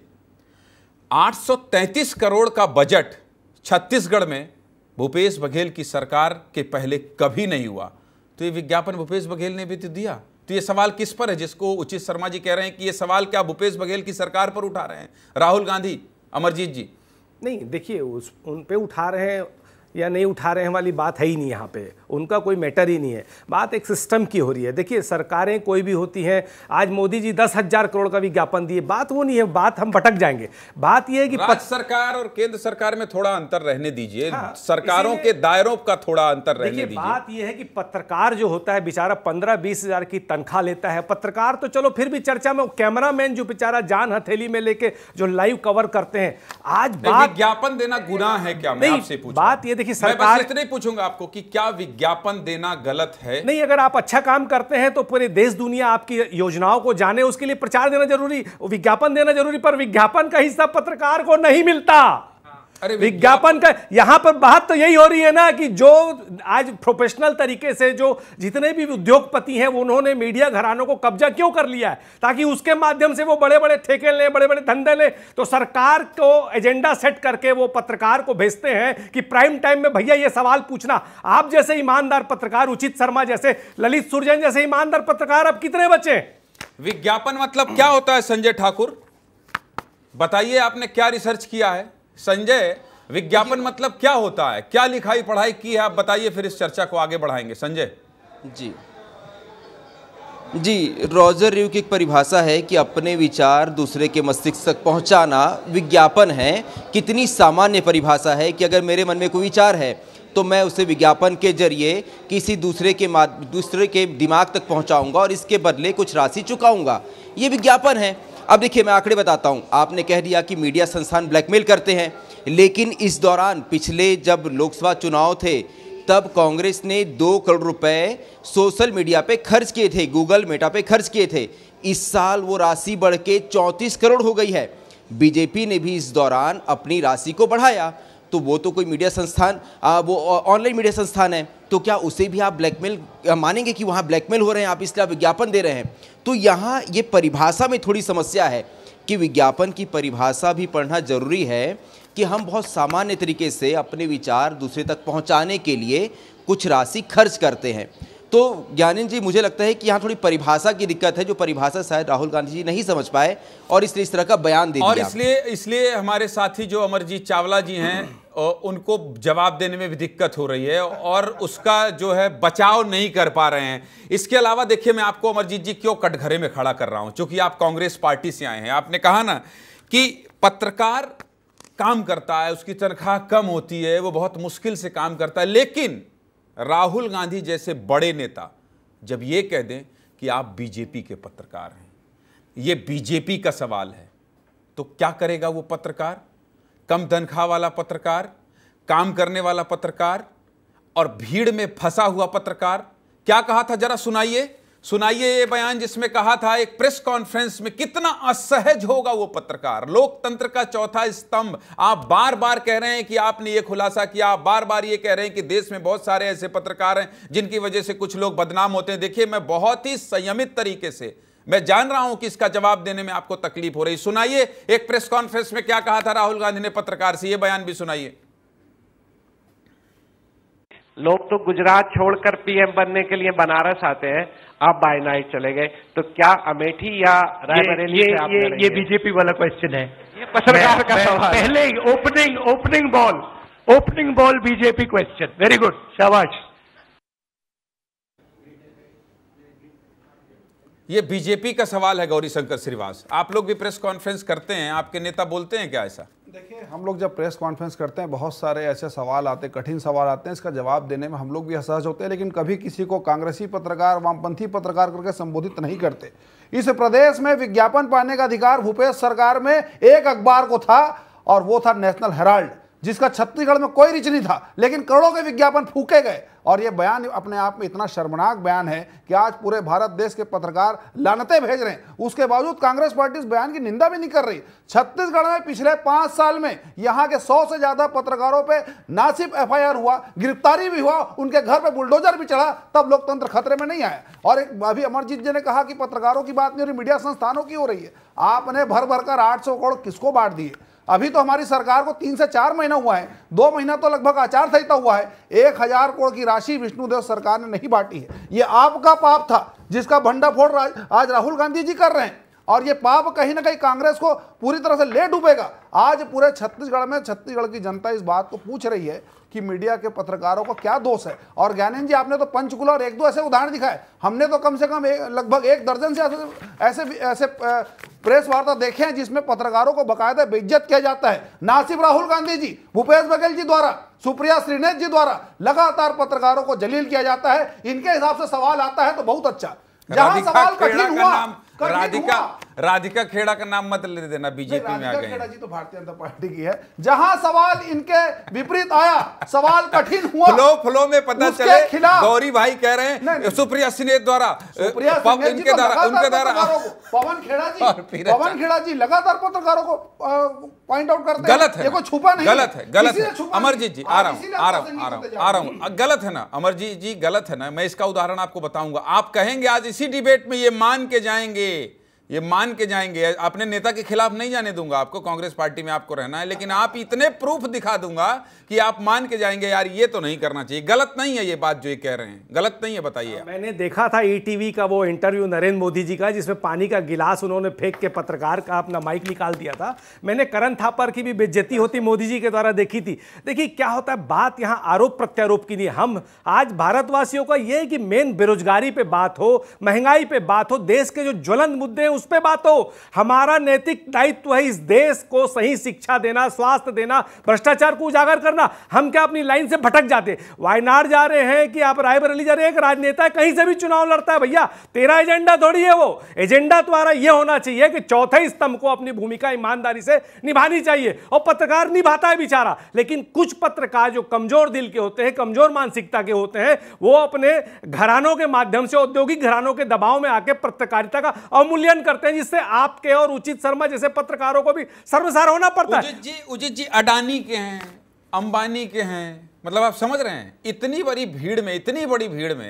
833 करोड़ का बजट छत्तीसगढ़ में भूपेश बघेल की सरकार के पहले कभी नहीं हुआ तो ये विज्ञापन भूपेश बघेल ने भी तो दिया तो ये सवाल किस पर है जिसको उचित शर्मा जी कह रहे हैं कि ये सवाल क्या भूपेश बघेल की सरकार पर उठा रहे हैं राहुल गांधी अमरजीत जी नहीं देखिए उस उन पे उठा रहे हैं या नहीं उठा रहे हैं वाली बात है ही नहीं यहाँ पे उनका कोई मैटर ही नहीं है बात एक सिस्टम की हो रही है देखिए सरकारें कोई भी होती हैं आज मोदी जी दस हज़ार करोड़ का विज्ञापन दिए बात वो नहीं है बात हम भटक जाएंगे बात यह है कि पत... सरकार और केंद्र सरकार में थोड़ा अंतर रहने दीजिए हाँ, सरकारों के दायरों का थोड़ा अंतर रहने दीजिए बात यह है कि पत्रकार जो होता है बेचारा पंद्रह बीस हज़ार की तनख्वाह लेता है पत्रकार तो चलो फिर भी चर्चा में कैमरा मैन जो बेचारा जान हथेली में लेके जो लाइव कवर करते हैं आज बात विज्ञापन देना गुना है क्या मैं आपसे बात ये देखिए सरकार इतने पूछूंगा आपको कि क्या विज्ञापन ज्ञापन देना गलत है नहीं अगर आप अच्छा काम करते हैं तो पूरे देश दुनिया आपकी योजनाओं को जाने उसके लिए प्रचार देना जरूरी विज्ञापन देना जरूरी पर विज्ञापन का हिस्सा पत्रकार को नहीं मिलता अरे विज्ञापन का यहां पर बात तो यही हो रही है ना कि जो आज प्रोफेशनल तरीके से जो जितने भी उद्योगपति हैं उन्होंने मीडिया घरानों को कब्जा क्यों कर लिया है ताकि उसके माध्यम से वो बड़े बड़े ठेके लें बड़े बड़े धंधे लें तो सरकार को एजेंडा सेट करके वो पत्रकार को भेजते हैं कि प्राइम टाइम में भैया ये सवाल पूछना आप जैसे ईमानदार पत्रकार उचित शर्मा जैसे ललित सुरजन जैसे ईमानदार पत्रकार अब कितने बचे विज्ञापन मतलब क्या होता है संजय ठाकुर बताइए आपने क्या रिसर्च किया है संजय विज्ञापन मतलब क्या होता है क्या लिखाई पढ़ाई की है आप बताइए फिर इस चर्चा को आगे बढ़ाएंगे संजय जी जी रोजर रिव की एक परिभाषा है कि अपने विचार दूसरे के मस्तिष्क तक पहुंचाना विज्ञापन है कितनी सामान्य परिभाषा है कि अगर मेरे मन में कोई विचार है तो मैं उसे विज्ञापन के जरिए किसी दूसरे के दूसरे के दिमाग तक पहुंचाऊंगा और इसके बदले कुछ राशि चुकाऊंगा ये विज्ञापन है अब देखिए मैं आंकड़े बताता हूँ आपने कह दिया कि मीडिया संस्थान ब्लैकमेल करते हैं लेकिन इस दौरान पिछले जब लोकसभा चुनाव थे तब कांग्रेस ने दो करोड़ रुपए सोशल मीडिया पे खर्च किए थे गूगल मेटा पे खर्च किए थे इस साल वो राशि बढ़ के चौंतीस करोड़ हो गई है बीजेपी ने भी इस दौरान अपनी राशि को बढ़ाया तो वो तो कोई मीडिया संस्थान आ, वो ऑनलाइन मीडिया संस्थान है तो क्या उसे भी आप ब्लैकमेल मानेंगे कि वहाँ ब्लैकमेल हो रहे हैं आप इसलिए आप विज्ञापन दे रहे हैं तो यहाँ ये परिभाषा में थोड़ी समस्या है कि विज्ञापन की परिभाषा भी पढ़ना जरूरी है कि हम बहुत सामान्य तरीके से अपने विचार दूसरे तक पहुँचाने के लिए कुछ राशि खर्च करते हैं तो ज्ञानेन्द्र जी मुझे लगता है कि यहाँ थोड़ी परिभाषा की दिक्कत है जो परिभाषा शायद राहुल गांधी जी नहीं समझ पाए और इसलिए इस तरह का बयान दे और इसलिए इसलिए हमारे साथी जो अमरजीत चावला जी हैं उनको जवाब देने में भी दिक्कत हो रही है और उसका जो है बचाव नहीं कर पा रहे हैं इसके अलावा देखिए मैं आपको अमरजीत जी क्यों कटघरे में खड़ा कर रहा हूं चूंकि आप कांग्रेस पार्टी से आए हैं आपने कहा ना कि पत्रकार काम करता है उसकी तनख्वाह कम होती है वो बहुत मुश्किल से काम करता है लेकिन राहुल गांधी जैसे बड़े नेता जब ये कह दें कि आप बीजेपी के पत्रकार हैं ये बीजेपी का सवाल है तो क्या करेगा वो पत्रकार कम तनख्वाह वाला पत्रकार काम करने वाला पत्रकार और भीड़ में फंसा हुआ पत्रकार क्या कहा था जरा सुनाइए सुनाइए ये बयान जिसमें कहा था एक प्रेस कॉन्फ्रेंस में कितना असहज होगा वो पत्रकार लोकतंत्र का चौथा स्तंभ आप बार बार कह रहे हैं कि आपने ये खुलासा किया आप बार बार ये कह रहे हैं कि देश में बहुत सारे ऐसे पत्रकार हैं जिनकी वजह से कुछ लोग बदनाम होते हैं देखिए मैं बहुत ही संयमित तरीके से मैं जान रहा हूं कि इसका जवाब देने में आपको तकलीफ हो रही सुनाइए एक प्रेस कॉन्फ्रेंस में क्या कहा था राहुल गांधी ने पत्रकार से यह बयान भी सुनाइए लोग तो गुजरात छोड़कर पीएम बनने के लिए बनारस आते हैं आप बाय नाइट चले गए तो क्या अमेठी या रायबरेली ये, ये, ये, ये बीजेपी वाला क्वेश्चन है ये का पहले opening opening ball opening ball BJP question very good शाबाश ये बीजेपी का सवाल है गौरी शंकर श्रीवास आप लोग भी प्रेस कॉन्फ्रेंस करते हैं आपके नेता बोलते हैं क्या ऐसा देखिए हम लोग जब प्रेस कॉन्फ्रेंस करते हैं बहुत सारे ऐसे सवाल आते हैं कठिन सवाल आते हैं इसका जवाब देने में हम लोग भी असहज होते हैं लेकिन कभी किसी को कांग्रेसी पत्रकार वामपंथी पत्रकार करके संबोधित नहीं करते इस प्रदेश में विज्ञापन पाने का अधिकार भूपेश सरकार में एक अखबार को था और वो था नेशनल हेराल्ड जिसका छत्तीसगढ़ में कोई रिच नहीं था लेकिन करोड़ों के विज्ञापन फूके गए और ये बयान अपने आप में इतना शर्मनाक बयान है कि आज पूरे भारत देश के पत्रकार लानते भेज रहे हैं उसके बावजूद कांग्रेस पार्टी इस बयान की निंदा भी नहीं कर रही छत्तीसगढ़ में पिछले पांच साल में यहाँ के सौ से ज़्यादा पत्रकारों पर ना सिर्फ एफ हुआ गिरफ्तारी भी हुआ उनके घर पर बुलडोजर भी चढ़ा तब लोकतंत्र खतरे में नहीं आया और एक अभी अमरजीत जी ने कहा कि पत्रकारों की बात नहीं हो रही मीडिया संस्थानों की हो रही है आपने भर भर कर आठ करोड़ किसको बांट दिए अभी तो हमारी सरकार को तीन से चार महीना हुआ है दो महीना तो लगभग आचार संहिता हुआ है एक हजार करोड़ की राशि विष्णुदेव सरकार ने नहीं बांटी है ये आपका पाप था जिसका भंडाफोड़ आज राहुल गांधी जी कर रहे हैं और ये पाप कहीं ना कहीं कांग्रेस को पूरी तरह से ले डूबेगा आज पूरे छत्तीसगढ़ में छत्तीसगढ़ की जनता इस बात को पूछ रही है कि मीडिया के पत्रकारों का क्या दोष है और ज्ञानेन जी आपने तो पंचकुला और एक दो ऐसे उदाहरण दिखाए हमने तो कम से कम लगभग एक दर्जन से ऐसे ऐसे, ऐसे प्रेस वार्ता देखे हैं जिसमें पत्रकारों को बकायदा बेइज्जत किया जाता है नासिफ राहुल गांधी जी भूपेश बघेल जी द्वारा सुप्रिया श्रीनेथ जी द्वारा लगातार पत्रकारों को जलील किया जाता है इनके हिसाब से सवाल आता है तो बहुत अच्छा जहां सवाल कठिन हुआ राधिका राधिका खेड़ा का नाम मत ले देना बीजेपी में आ गए खेड़ा जी तो भारतीय जनता पार्टी की है जहां सवाल इनके विपरीत आया सवाल कठिन हुआ फ्लो फ्लो में पता चले गौरी भाई कह रहे हैं सुप्रिया सिन्हे द्वारा इनके तो द्वारा उनके द्वारा पवन खेड़ा जी अच्छा। पवन खेड़ा जी लगातार पत्रकारों को पॉइंट आउट करते गलत है देखो छुपा नहीं गलत है गलत है अमरजीत जी आ रहा हूँ आ रहा हूँ आ रहा हूँ आ रहा हूँ गलत है ना अमरजीत जी गलत है ना मैं इसका उदाहरण आपको बताऊंगा आप कहेंगे आज इसी डिबेट में ये मान के जाएंगे ये मान के जाएंगे अपने नेता के खिलाफ नहीं जाने दूंगा आपको कांग्रेस पार्टी में आपको रहना है लेकिन आप इतने प्रूफ दिखा दूंगा कि आप मान के जाएंगे यार ये तो नहीं करना चाहिए गलत नहीं है ये बात जो ये कह रहे हैं गलत नहीं है बताइए मैंने देखा था ईटीवी e का वो इंटरव्यू नरेंद्र मोदी जी का जिसमें पानी का गिलास उन्होंने फेंक के पत्रकार का अपना माइक निकाल दिया था मैंने करण थापर की भी बेज्जती होती मोदी जी के द्वारा देखी थी देखिए क्या होता है बात यहाँ आरोप प्रत्यारोप की नहीं हम आज भारतवासियों का ये है कि मेन बेरोजगारी पे बात हो महंगाई पे बात हो देश के जो ज्वलन मुद्दे हैं उस पर बात हो हमारा नैतिक दायित्व है इस देश को सही शिक्षा देना स्वास्थ्य देना भ्रष्टाचार को उजागर करना हम क्या अपनी लाइन से भटक जाते वायनाड जा रहे हैं कि आप रायबरेली जा रहे हैं एक राजनेता है, कहीं से भी चुनाव लड़ता है भैया तेरा एजेंडा थोड़ी है वो एजेंडा तुम्हारा यह होना चाहिए कि चौथे स्तंभ को अपनी भूमिका ईमानदारी से निभानी चाहिए और पत्रकार निभाता है बेचारा लेकिन कुछ पत्रकार जो कमजोर दिल के होते हैं कमजोर मानसिकता के होते हैं वो अपने घरानों के माध्यम से औद्योगिक घरानों के दबाव में आके पत्रकारिता का अवमूल्यन करते हैं जिससे आपके और उचित शर्मा जैसे पत्रकारों को भी सर्वसार होना पड़ता है जी उचित जी अडानी के हैं अंबानी के हैं मतलब आप समझ रहे हैं इतनी बड़ी भीड़ में इतनी बड़ी भीड़ में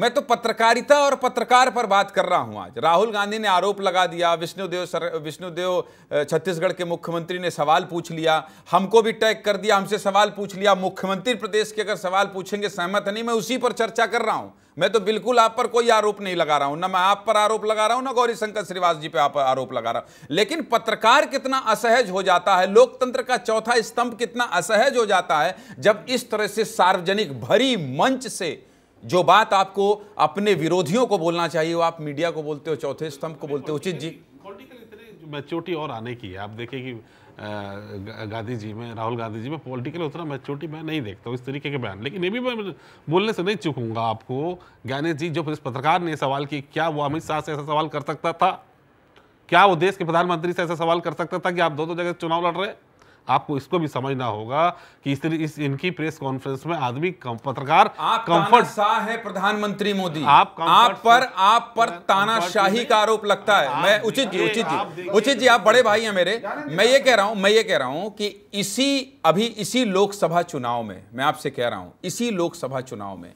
मैं तो पत्रकारिता और पत्रकार पर बात कर रहा हूं आज राहुल गांधी ने आरोप लगा दिया विष्णुदेव सर विष्णुदेव छत्तीसगढ़ के मुख्यमंत्री ने सवाल पूछ लिया हमको भी टैग कर दिया हमसे सवाल पूछ लिया मुख्यमंत्री प्रदेश के अगर सवाल पूछेंगे सहमत नहीं मैं उसी पर चर्चा कर रहा हूं मैं तो बिल्कुल आप पर कोई आरोप नहीं लगा रहा हूं ना मैं आप पर आरोप लगा रहा हूं ना गौरी शंकर श्रीवास जी पे आप आरोप लगा रहा हूं लेकिन पत्रकार कितना असहज हो जाता है लोकतंत्र का चौथा स्तंभ कितना असहज हो जाता है जब इस तरह से सार्वजनिक भरी मंच से जो बात आपको अपने विरोधियों को बोलना चाहिए वो आप मीडिया को बोलते हो चौथे स्तंभ को बोलते हो उचित जी मैच्योरिटी और आने की है आप देखिए कि गांधी जी में राहुल गांधी जी में पॉलिटिकल उतना मैच्योरिटी मैं नहीं देखता हूँ इस तरीके के बयान लेकिन ये भी मैं बोलने से नहीं चुकूंगा आपको ज्ञानेश जी जो इस पत्रकार ने सवाल की क्या वो अमित शाह से ऐसा सवाल कर सकता था क्या वो देश के प्रधानमंत्री से ऐसा सवाल कर सकता था कि आप दो दो जगह चुनाव लड़ रहे हैं आपको इसको भी समझना होगा कि इस, इस इनकी प्रेस कॉन्फ्रेंस में आदमी पत्रकार आप कंफर्ट शाह है प्रधानमंत्री मोदी आप आप पर आप पर तानाशाही का आरोप लगता है मैं उचित जी उचित जी उचित जी आप बड़े भाई हैं मेरे मैं ये कह रहा हूं मैं ये कह रहा हूं कि इसी अभी इसी लोकसभा चुनाव में मैं आपसे कह रहा हूं इसी लोकसभा चुनाव में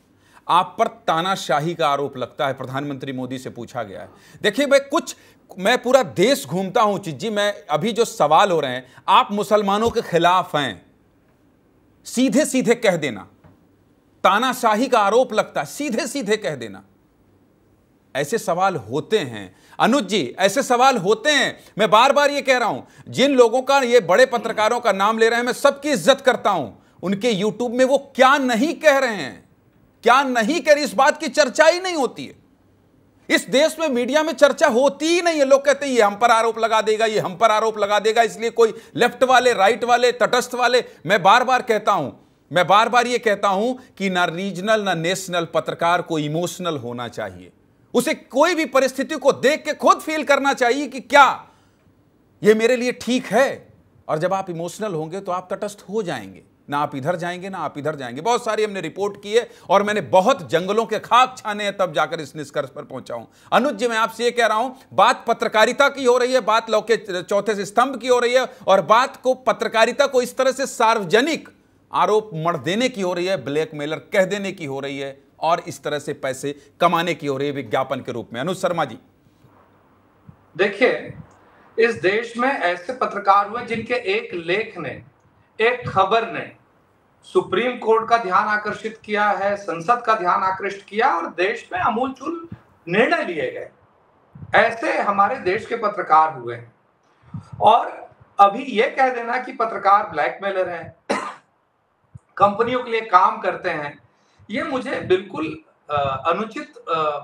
आप पर तानाशाही का आरोप लगता है प्रधानमंत्री मोदी से पूछा गया है देखिए भाई कुछ मैं पूरा देश घूमता हूं चिज्जी मैं अभी जो सवाल हो रहे हैं आप मुसलमानों के खिलाफ हैं सीधे सीधे कह देना तानाशाही का आरोप लगता है सीधे सीधे कह देना ऐसे सवाल होते हैं अनुज जी ऐसे सवाल होते हैं मैं बार बार ये कह रहा हूं जिन लोगों का ये बड़े पत्रकारों का नाम ले रहे हैं मैं सबकी इज्जत करता हूं उनके यूट्यूब में वो क्या नहीं कह रहे हैं क्या नहीं कह रही इस बात की चर्चा ही नहीं होती है इस देश में मीडिया में चर्चा होती ही नहीं है लोग कहते हैं ये हम पर आरोप लगा देगा ये हम पर आरोप लगा देगा इसलिए कोई लेफ्ट वाले राइट वाले तटस्थ वाले मैं बार बार कहता हूं मैं बार बार ये कहता हूं कि ना रीजनल ना नेशनल पत्रकार को इमोशनल होना चाहिए उसे कोई भी परिस्थिति को देख के खुद फील करना चाहिए कि क्या यह मेरे लिए ठीक है और जब आप इमोशनल होंगे तो आप तटस्थ हो जाएंगे ना आप इधर जाएंगे ना आप इधर जाएंगे बहुत सारी हमने रिपोर्ट की है और मैंने बहुत जंगलों के खाक छाने हैं तब जाकर इस निष्कर्ष पर पहुंचा हूं अनुज जी मैं आपसे ये कह रहा हूं बात पत्रकारिता की हो रही है बात लौके चौथे स्तंभ की हो रही है और बात को पत्रकारिता को इस तरह से सार्वजनिक आरोप मर देने की हो रही है ब्लैकमेलर कह देने की हो रही है और इस तरह से पैसे कमाने की हो रही है विज्ञापन के रूप में अनुज शर्मा जी देखिए इस देश में ऐसे पत्रकार हुए जिनके एक लेख ने एक खबर ने सुप्रीम कोर्ट का ध्यान आकर्षित किया है संसद का ध्यान आकर्षित किया और देश में अमूलचूल निर्णय लिए गए ऐसे हमारे देश के पत्रकार हुए और अभी यह कह देना कि पत्रकार ब्लैकमेलर हैं कंपनियों के लिए काम करते हैं ये मुझे बिल्कुल अनुचित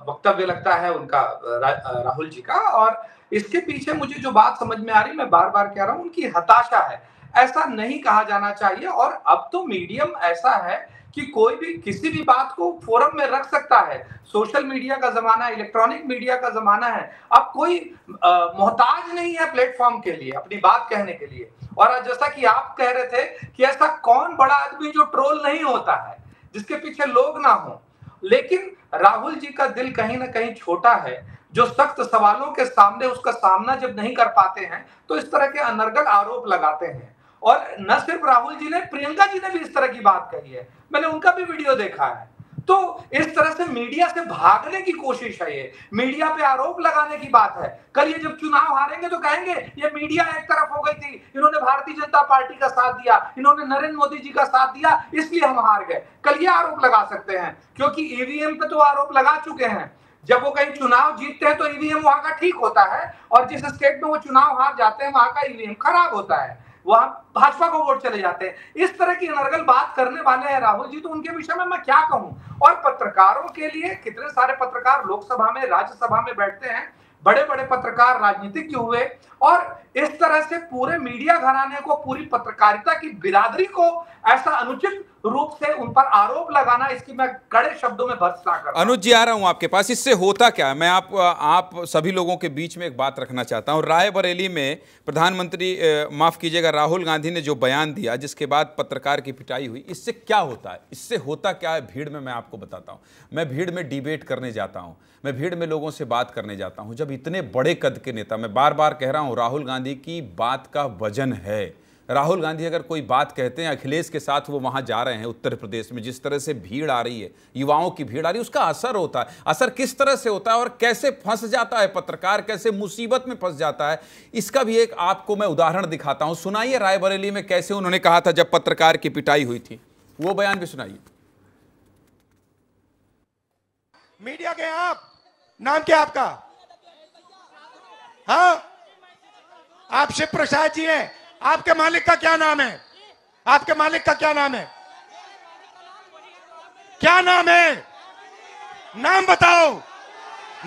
वक्तव्य लगता है उनका रा, राहुल जी का और इसके पीछे मुझे जो बात समझ में आ रही मैं बार बार कह रहा हूँ उनकी हताशा है ऐसा नहीं कहा जाना चाहिए और अब तो मीडियम ऐसा है कि कोई भी किसी भी बात को फोरम में रख सकता है सोशल मीडिया का जमाना है इलेक्ट्रॉनिक मीडिया का जमाना है अब कोई मोहताज नहीं है प्लेटफॉर्म के लिए अपनी बात कहने के लिए और जैसा कि आप कह रहे थे कि ऐसा कौन बड़ा आदमी जो ट्रोल नहीं होता है जिसके पीछे लोग ना हो लेकिन राहुल जी का दिल कहीं ना कहीं छोटा है जो सख्त सवालों के सामने उसका सामना जब नहीं कर पाते हैं तो इस तरह के अनर्गल आरोप लगाते हैं और न सिर्फ राहुल जी ने प्रियंका जी ने भी इस तरह की बात कही है मैंने उनका भी वीडियो देखा है तो इस तरह से मीडिया से भागने की कोशिश है ये मीडिया पे आरोप लगाने की बात है कल ये जब चुनाव हारेंगे तो कहेंगे ये मीडिया एक तरफ हो गई थी इन्होंने भारतीय जनता पार्टी का साथ दिया इन्होंने नरेंद्र मोदी जी का साथ दिया इसलिए हम हार गए कल ये आरोप लगा सकते हैं क्योंकि ईवीएम पे तो आरोप लगा चुके हैं जब वो कहीं चुनाव जीतते हैं तो ईवीएम वहां का ठीक होता है और जिस स्टेट में वो चुनाव हार जाते हैं वहां का ईवीएम खराब होता है वहां भाजपा को वोट चले जाते हैं इस तरह की अनर्गल बात करने वाले हैं राहुल जी तो उनके विषय में मैं क्या कहूं और पत्रकारों के लिए कितने सारे पत्रकार लोकसभा में राज्यसभा में बैठते हैं बड़े बड़े पत्रकार राजनीतिज्ञ हुए और इस तरह से पूरे मीडिया घराने को पूरी पत्रकारिता की बिरादरी को ऐसा अनुचित रूप से उन पर आरोप लगाना इसकी मैं कड़े शब्दों में भर्सना कर अनुज जी आ रहा हूं आपके पास इससे होता क्या है मैं आप आप सभी लोगों के बीच में एक बात रखना चाहता हूं रायबरेली में प्रधानमंत्री माफ कीजिएगा राहुल गांधी ने जो बयान दिया जिसके बाद पत्रकार की पिटाई हुई इससे क्या होता है इससे होता क्या है भीड़ में मैं आपको बताता हूँ मैं भीड़ में डिबेट करने जाता हूँ मैं भीड़ में लोगों से बात करने जाता हूँ जब इतने बड़े कद के नेता मैं बार बार कह रहा हूँ राहुल गांधी की बात का वजन है राहुल गांधी अगर कोई बात कहते हैं अखिलेश के साथ वो वहां जा रहे हैं उत्तर प्रदेश में जिस तरह से भीड़ आ रही है युवाओं की भीड़ आ रही है उसका असर होता है असर किस तरह से होता है और कैसे फंस जाता है पत्रकार कैसे मुसीबत में फंस जाता है इसका भी एक आपको मैं उदाहरण दिखाता हूं सुनाइए रायबरेली में कैसे उन्होंने कहा था जब पत्रकार की पिटाई हुई थी वो बयान भी सुनाइए मीडिया के आप नाम क्या आपका हाँ आप शिव प्रसाद जी हैं आपके मालिक का क्या नाम है आपके मालिक का क्या नाम है क्या नाम है नाम बताओ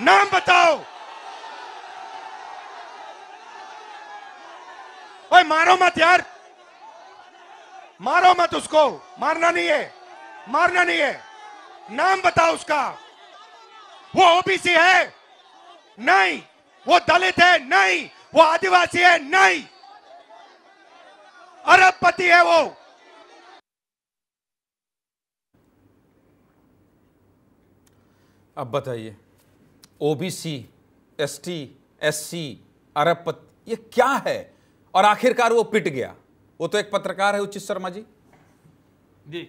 नाम बताओ ओए मारो मत यार मारो मत उसको मारना नहीं है मारना नहीं है नाम बताओ उसका वो ओबीसी है नहीं वो दलित है नहीं वो आदिवासी है नहीं अरबपति है वो अब बताइए ओबीसी एसटी एससी अरबपति ये क्या है और आखिरकार वो पिट गया वो तो एक पत्रकार है उचित शर्मा जी जी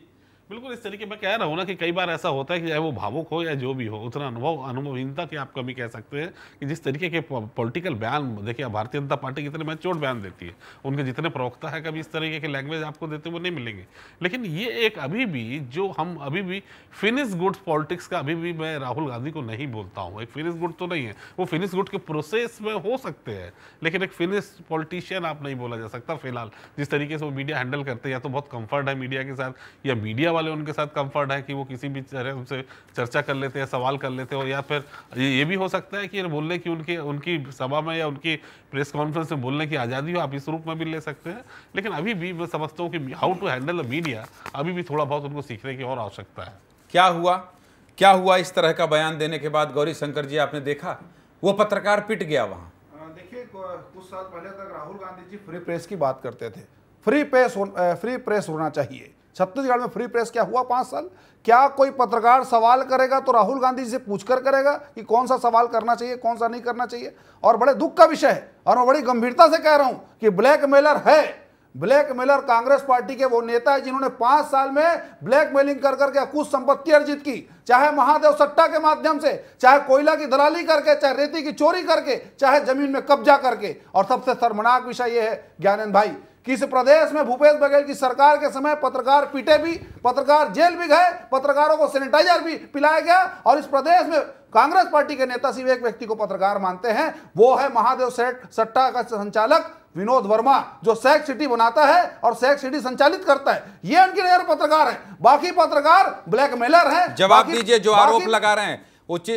बिल्कुल इस तरीके मैं कह रहा हूँ ना कि कई बार ऐसा होता है कि चाहे वो भावुक हो या जो भी हो उतना अनुभव अनुभवहीनता की आप कभी कह सकते हैं कि जिस तरीके के पॉलिटिकल बयान देखिए भारतीय जनता पार्टी कितने मैं चोट बयान देती है उनके जितने प्रवक्ता है कभी इस तरीके के लैंग्वेज आपको देते वो नहीं मिलेंगे लेकिन ये एक अभी भी जो हम अभी भी फिनिश गुड पॉलिटिक्स का अभी भी मैं राहुल गांधी को नहीं बोलता हूँ एक फिनिश गुड तो नहीं है वो फिनिश गुड के प्रोसेस में हो सकते हैं लेकिन एक फिनिश पॉलिटिशियन आप नहीं बोला जा सकता फिलहाल जिस तरीके से वो मीडिया हैंडल करते हैं या तो बहुत कम्फर्ट है मीडिया के साथ या मीडिया वाले उनके साथ कंफर्ट है कि वो किसी भी तरह उनसे चर्चा कर लेते हैं सवाल कर लेते हो या फिर ये, ये भी हो सकता है कि बोलने की उनके उनकी सभा में या उनकी प्रेस कॉन्फ्रेंस में बोलने की आज़ादी हो आप इस रूप में भी ले सकते हैं लेकिन अभी भी मैं समझता हूँ कि how to handle the media अभी भी थोड़ा बहुत उनको सीखने की और आवश्यकता है क्या हुआ क्या हुआ इस तरह का बयान देने के बाद गौरी शंकर जी आपने देखा वो पत्रकार पिट गया वहाँ देखिए कुछ साल पहले तक राहुल गांधी जी फ्री प्रेस की बात करते थे फ्री प्रेस फ्री प्रेस होना चाहिए छत्तीसगढ़ में फ्री प्रेस क्या हुआ पाँच साल क्या कोई पत्रकार सवाल करेगा तो राहुल गांधी से पूछकर करेगा कि कौन सा सवाल करना चाहिए कौन सा नहीं करना चाहिए और बड़े दुख का विषय है और मैं बड़ी गंभीरता से कह रहा हूं कि ब्लैकमेलर है ब्लैकमेलर कांग्रेस पार्टी के वो नेता है जिन्होंने पांच साल में ब्लैकमेलिंग कर करके कुछ संपत्ति अर्जित की चाहे महादेव सट्टा के माध्यम से चाहे कोयला की दलाली करके चाहे रेती की चोरी करके चाहे जमीन में कब्जा करके और सबसे शर्मनाक विषय यह है ज्ञानंद भाई किस प्रदेश में भूपेश बघेल की सरकार के समय पत्रकार पीटे भी पत्रकार जेल भी गए पत्रकारों को सैनिटाइजर भी पिलाया गया और इस प्रदेश में कांग्रेस पार्टी के नेता सिर्फ एक व्यक्ति को पत्रकार मानते हैं वो है महादेव सेठ सट्टा का संचालक विनोद वर्मा जो सैक सिटी बनाता है और सैक सिटी संचालित करता है ये उनके नजर पत्रकार है बाकी पत्रकार ब्लैकमेलर है जवाब दीजिए जो आरोप लगा रहे हैं उच्च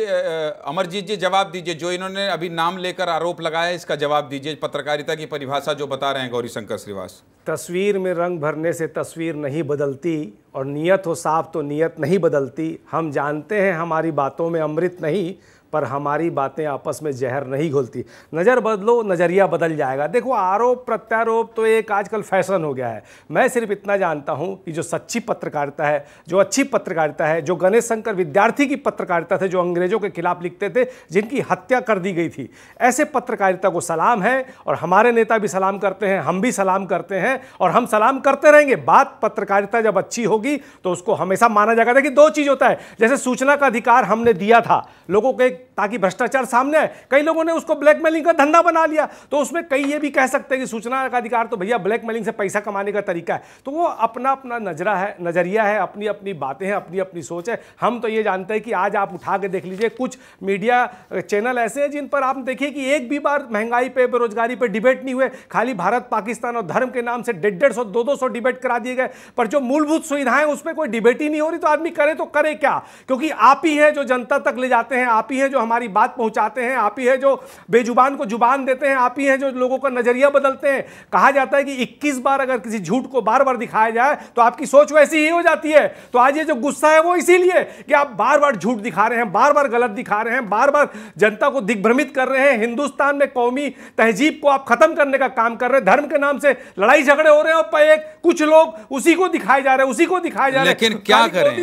अमरजीत जी जवाब दीजिए जो इन्होंने अभी नाम लेकर आरोप लगाया इसका जवाब दीजिए पत्रकारिता की परिभाषा जो बता रहे हैं गौरी शंकर श्रीवास तस्वीर में रंग भरने से तस्वीर नहीं बदलती और नियत हो साफ तो नियत नहीं बदलती हम जानते हैं हमारी बातों में अमृत नहीं पर हमारी बातें आपस में जहर नहीं घुलती नज़र बदलो नज़रिया बदल जाएगा देखो आरोप प्रत्यारोप तो एक आजकल फैशन हो गया है मैं सिर्फ इतना जानता हूँ कि जो सच्ची पत्रकारिता है जो अच्छी पत्रकारिता है जो गणेश शंकर विद्यार्थी की पत्रकारिता थे जो अंग्रेज़ों के खिलाफ लिखते थे जिनकी हत्या कर दी गई थी ऐसे पत्रकारिता को सलाम है और हमारे नेता भी सलाम करते हैं हम भी सलाम करते हैं और हम सलाम करते रहेंगे बात पत्रकारिता जब अच्छी होगी तो उसको हमेशा माना जाएगा देखिए दो चीज़ होता है जैसे सूचना का अधिकार हमने दिया था लोगों को एक ताकि भ्रष्टाचार सामने आए कई लोगों ने उसको ब्लैकमेलिंग का धंधा बना लिया तो उसमें कई ये भी कह सकते हैं कि सूचना का अधिकार तो भैया ब्लैकमेलिंग से पैसा कमाने का तरीका है तो वो अपना अपना नजरा है नज़रिया है अपनी अपनी बातें हैं अपनी अपनी सोच है हम तो ये जानते हैं कि आज आप उठा के देख लीजिए कुछ मीडिया चैनल ऐसे हैं जिन पर आप देखिए कि एक भी बार महंगाई पर बेरोजगारी पर डिबेट नहीं हुए खाली भारत पाकिस्तान और धर्म के नाम से डेढ़ डेढ़ सौ दो दो सौ डिबेट करा दिए गए पर जो मूलभूत सुविधाएं उस पर कोई डिबेट ही नहीं हो रही तो आदमी करे तो करे क्या क्योंकि आप ही है जो जनता तक ले जाते हैं आप ही है हैं जो हमारी बात पहुंचाते हैं आप ही हैं जो बेजुबान को जुबान देते हैं आप ही हैं जो लोगों का नज़रिया बदलते हैं कहा जाता है कि इक्कीस बार अगर किसी झूठ को बार बार दिखाया जाए तो आपकी सोच वैसी ही हो जाती है तो आज ये जो गुस्सा है वो इसीलिए कि आप बार बार झूठ दिखा रहे हैं बार बार गलत दिखा रहे हैं बार बार जनता को दिग्भ्रमित कर रहे हैं हिंदुस्तान में कौमी तहजीब को आप ख़त्म करने का काम कर रहे हैं धर्म के नाम से लड़ाई झगड़े हो रहे हैं और एक कुछ लोग उसी को दिखाए जा रहे हैं उसी को दिखाए जा रहे हैं लेकिन क्या करें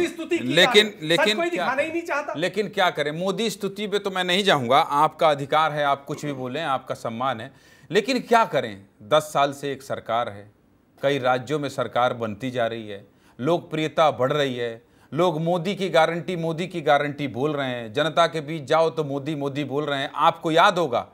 लेकिन लेकिन लेकिन क्या करें मोदी स्तुति ड्यूटी पे तो मैं नहीं जाऊंगा आपका अधिकार है आप कुछ भी बोलें आपका सम्मान है लेकिन क्या करें दस साल से एक सरकार है कई राज्यों में सरकार बनती जा रही है लोकप्रियता बढ़ रही है लोग मोदी की गारंटी मोदी की गारंटी बोल रहे हैं जनता के बीच जाओ तो मोदी मोदी बोल रहे हैं आपको याद होगा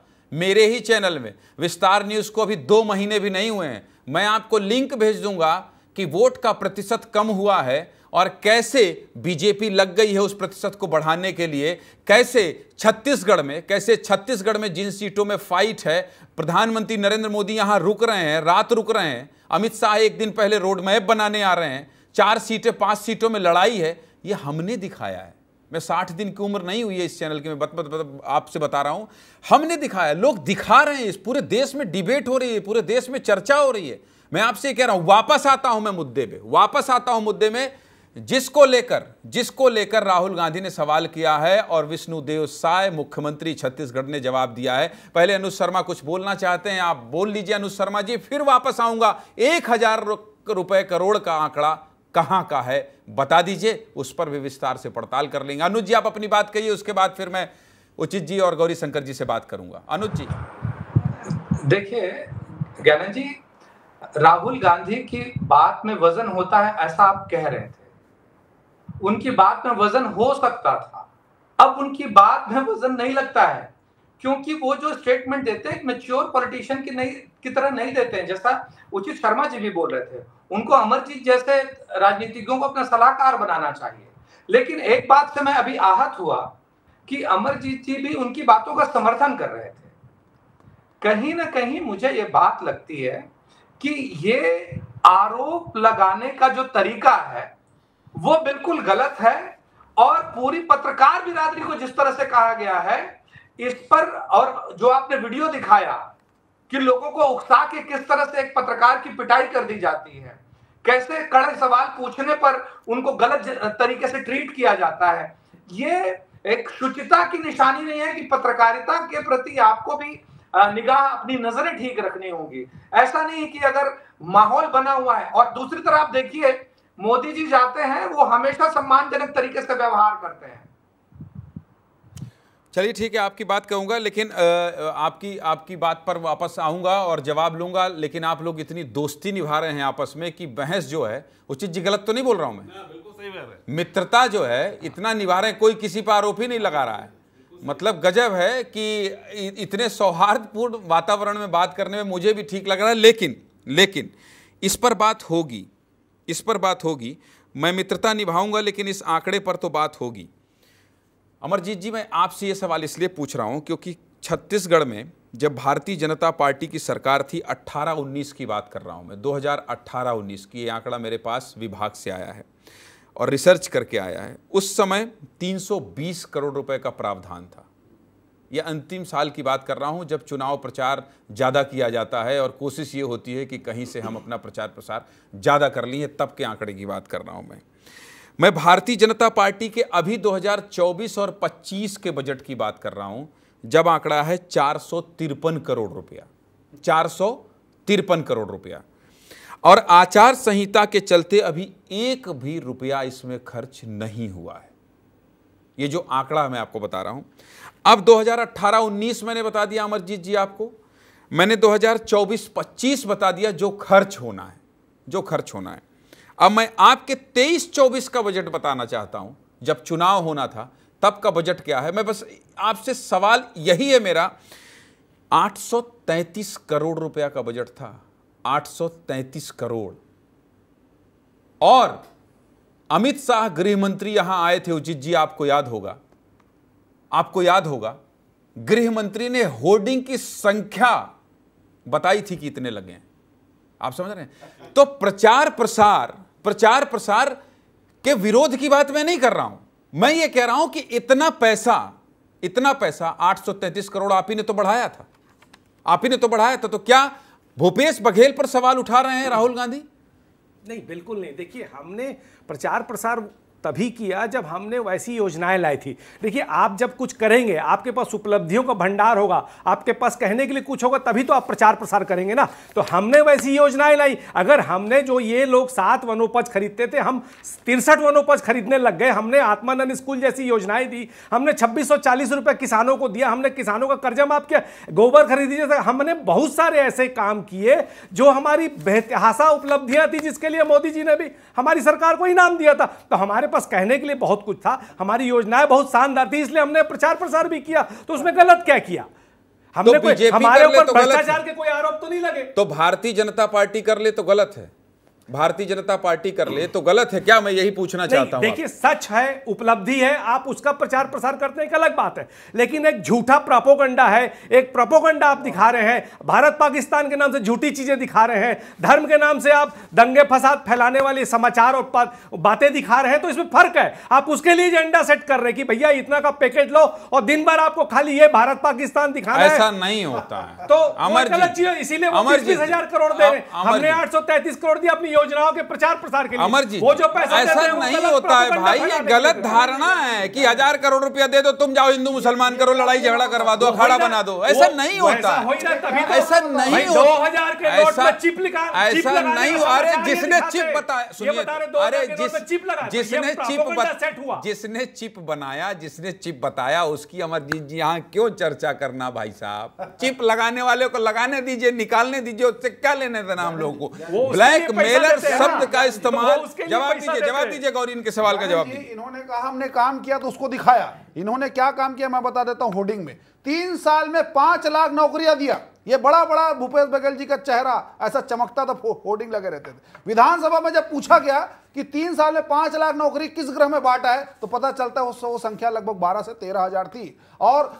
मेरे ही चैनल में विस्तार न्यूज़ को अभी दो महीने भी नहीं हुए हैं मैं आपको लिंक भेज दूंगा कि वोट का प्रतिशत कम हुआ है और कैसे बीजेपी लग गई है उस प्रतिशत को बढ़ाने के लिए कैसे छत्तीसगढ़ में कैसे छत्तीसगढ़ में जिन सीटों में फाइट है प्रधानमंत्री नरेंद्र मोदी यहाँ रुक रहे हैं रात रुक रहे हैं अमित शाह एक दिन पहले रोड मैप बनाने आ रहे हैं चार सीटें पांच सीटों में लड़ाई है ये हमने दिखाया है मैं साठ दिन की उम्र नहीं हुई है इस चैनल की मैं बत, बत, बत आपसे बता रहा हूं हमने दिखाया लोग दिखा रहे हैं इस पूरे देश में डिबेट हो रही है पूरे देश में चर्चा हो रही है मैं आपसे कह रहा हूं वापस आता हूं मैं मुद्दे पे वापस आता हूं मुद्दे में जिसको लेकर जिसको लेकर राहुल गांधी ने सवाल किया है और विष्णुदेव साय मुख्यमंत्री छत्तीसगढ़ ने जवाब दिया है पहले अनुज शर्मा कुछ बोलना चाहते हैं आप बोल लीजिए अनुज शर्मा जी फिर वापस आऊंगा एक हजार रुपए करोड़ का आंकड़ा कहां का है बता दीजिए उस पर भी विस्तार से पड़ताल कर लेंगे अनुज जी आप अपनी बात कहिए उसके बाद फिर मैं उचित जी और गौरी शंकर जी से बात करूंगा अनुज जी देखिए ज्ञान जी राहुल गांधी की बात में वजन होता है ऐसा आप कह रहे थे उनकी बात में वजन हो सकता था अब उनकी बात में वजन नहीं लगता है क्योंकि वो जो स्टेटमेंट देते हैं मेच्योर पॉलिटिशियन की नहीं की तरह नहीं देते हैं जैसा उचित शर्मा जी भी बोल रहे थे उनको अमरजीत जैसे राजनीतिज्ञों को अपना सलाहकार बनाना चाहिए लेकिन एक बात से मैं अभी आहत हुआ कि अमरजीत जी भी उनकी बातों का समर्थन कर रहे थे कहीं ना कहीं मुझे ये बात लगती है कि ये आरोप लगाने का जो तरीका है वो बिल्कुल गलत है और पूरी पत्रकार बिरादरी को जिस तरह से कहा गया है इस पर और जो आपने वीडियो दिखाया कि लोगों को उकसा के किस तरह से एक पत्रकार की पिटाई कर दी जाती है कैसे कड़े सवाल पूछने पर उनको गलत तरीके से ट्रीट किया जाता है ये एक शुचिता की निशानी नहीं है कि पत्रकारिता के प्रति आपको भी निगाह अपनी नजरें ठीक रखनी होगी ऐसा नहीं कि अगर माहौल बना हुआ है और दूसरी तरफ आप देखिए मोदी जी जाते हैं वो हमेशा सम्मानजनक तरीके से व्यवहार करते हैं चलिए ठीक है आपकी बात कहूँगा लेकिन आपकी आपकी बात पर वापस आऊँगा और जवाब लूँगा लेकिन आप लोग इतनी दोस्ती निभा रहे हैं आपस में कि बहस जो है चीज़ जी गलत तो नहीं बोल रहा हूँ मैं मित्रता जो है इतना निभा रहे हैं कोई किसी पर आरोप ही नहीं लगा रहा है मतलब गजब है कि इतने सौहार्दपूर्ण वातावरण में बात करने में मुझे भी ठीक लग रहा है लेकिन लेकिन इस पर बात होगी इस पर बात होगी मैं मित्रता निभाऊंगा लेकिन इस आंकड़े पर तो बात होगी अमरजीत जी मैं आपसे ये सवाल इसलिए पूछ रहा हूँ क्योंकि छत्तीसगढ़ में जब भारतीय जनता पार्टी की सरकार थी 18-19 की बात कर रहा हूँ मैं 2018-19 की ये आंकड़ा मेरे पास विभाग से आया है और रिसर्च करके आया है उस समय 320 करोड़ रुपए का प्रावधान था या अंतिम साल की बात कर रहा हूँ जब चुनाव प्रचार ज़्यादा किया जाता है और कोशिश ये होती है कि कहीं से हम अपना प्रचार प्रसार ज़्यादा कर लिए तब के आंकड़े की बात कर रहा हूँ मैं मैं भारतीय जनता पार्टी के अभी 2024 और 25 के बजट की बात कर रहा हूं जब आंकड़ा है चार करोड़ रुपया चार करोड़ रुपया और आचार संहिता के चलते अभी एक भी रुपया इसमें खर्च नहीं हुआ है ये जो आंकड़ा मैं आपको बता रहा हूं अब 2018-19 मैंने बता दिया अमरजीत जी आपको मैंने 2024-25 बता दिया जो खर्च होना है जो खर्च होना है अब मैं आपके 23-24 का बजट बताना चाहता हूं जब चुनाव होना था तब का बजट क्या है मैं बस आपसे सवाल यही है मेरा 833 करोड़ रुपया का बजट था 833 करोड़ और अमित शाह गृहमंत्री यहां आए थे उजित जी आपको याद होगा आपको याद होगा गृह मंत्री ने होर्डिंग की संख्या बताई थी कि इतने लगे हैं आप समझ रहे हैं तो प्रचार प्रसार प्रचार प्रसार के विरोध की बात मैं नहीं कर रहा हूं मैं ये कह रहा हूं कि इतना पैसा इतना पैसा 833 करोड़ आप ही ने तो बढ़ाया था आप ही ने तो बढ़ाया था तो क्या भूपेश बघेल पर सवाल उठा रहे हैं राहुल गांधी नहीं बिल्कुल नहीं देखिए हमने प्रचार प्रसार तभी किया जब हमने वैसी योजनाएं लाई थी देखिए आप जब कुछ करेंगे आपके पास उपलब्धियों का भंडार होगा आपके पास कहने के लिए कुछ होगा तभी तो आप प्रचार प्रसार करेंगे ना तो हमने वैसी योजनाएं लाई अगर हमने जो ये लोग सात वनोपज खरीदते थे हम तिरसठ वनोपज खरीदने लग गए हमने आत्मानंद स्कूल जैसी योजनाएं दी हमने छब्बीस रुपए किसानों को दिया हमने किसानों का कर्जा माफ किया गोबर खरीदी जैसे हमने बहुत सारे ऐसे काम किए जो हमारी बेहतहासा उपलब्धियां थी जिसके लिए मोदी जी ने भी हमारी सरकार को इनाम दिया था तो हमारे पास कहने के लिए बहुत कुछ था हमारी योजनाएं बहुत शानदार थी इसलिए हमने प्रचार प्रसार भी किया तो उसमें गलत क्या किया हमने तो कोई हमारे ऊपर तो भ्रष्टाचार के कोई आरोप तो नहीं लगे तो भारतीय जनता पार्टी कर ले तो गलत है भारतीय जनता पार्टी कर ले तो गलत है क्या मैं यही पूछना चाहता हूं देखिए सच है उपलब्धि है आप उसका प्रचार प्रसार करते हैं एक अलग बात है लेकिन एक झूठा प्रोपोगंडा है एक प्रोपोगंडा आप दिखा रहे हैं भारत पाकिस्तान के नाम से झूठी चीजें दिखा रहे हैं धर्म के नाम से आप दंगे फसाद फैलाने वाले समाचार और बातें दिखा रहे हैं तो इसमें फर्क है आप उसके लिए एजेंडा सेट कर रहे हैं कि भैया इतना का पैकेट लो और दिन भर आपको खाली ये भारत पाकिस्तान दिखाना ऐसा नहीं होता है तो इसीलिए वो हजार करोड़ दे रहे हमने आठ करोड़ दिया अपनी योजनाओं के प्रचार प्रसार के लिए अमर जी वो जो पैसा ऐसा नहीं होता है भाई ये गलत धारणा है कि हजार करोड़ रुपया दे दो तुम जाओ हिंदू मुसलमान करो लड़ाई झगड़ा करवा दो अखाड़ा बना दो ऐसा तो- नहीं होता ऐसा नहीं होता ऐसा चिप लिखा ऐसा नहीं अरे जिसने चिप बताया सुनिए अरे चिप लगा जिसने चिप सेट हुआ जिसने चिप बनाया जिसने चिप बताया उसकी अमरजीत जी यहाँ क्यों चर्चा करना भाई साहब चिप लगाने वाले को लगाने दीजिए निकालने दीजिए उससे क्या लेने देना हम लोगों को ब्लैक मेल गलत शब्द का तो इस्तेमाल जवाब दीजिए जवाब दीजिए गौरी इनके सवाल का जवाब दीजिए इन्होंने कहा हमने काम किया तो उसको दिखाया इन्होंने क्या काम किया मैं बता देता हूँ होर्डिंग में तीन साल में पांच लाख नौकरियां दिया ये बड़ा बड़ा भूपेश बघेल जी का चेहरा ऐसा चमकता था तो होर्डिंग लगे रहते थे विधानसभा में जब पूछा गया कि तीन साल में पांच लाख नौकरी किस ग्रह में बांटा है तो पता चलता है वो संख्या लगभग बारह से तेरह हजार थी और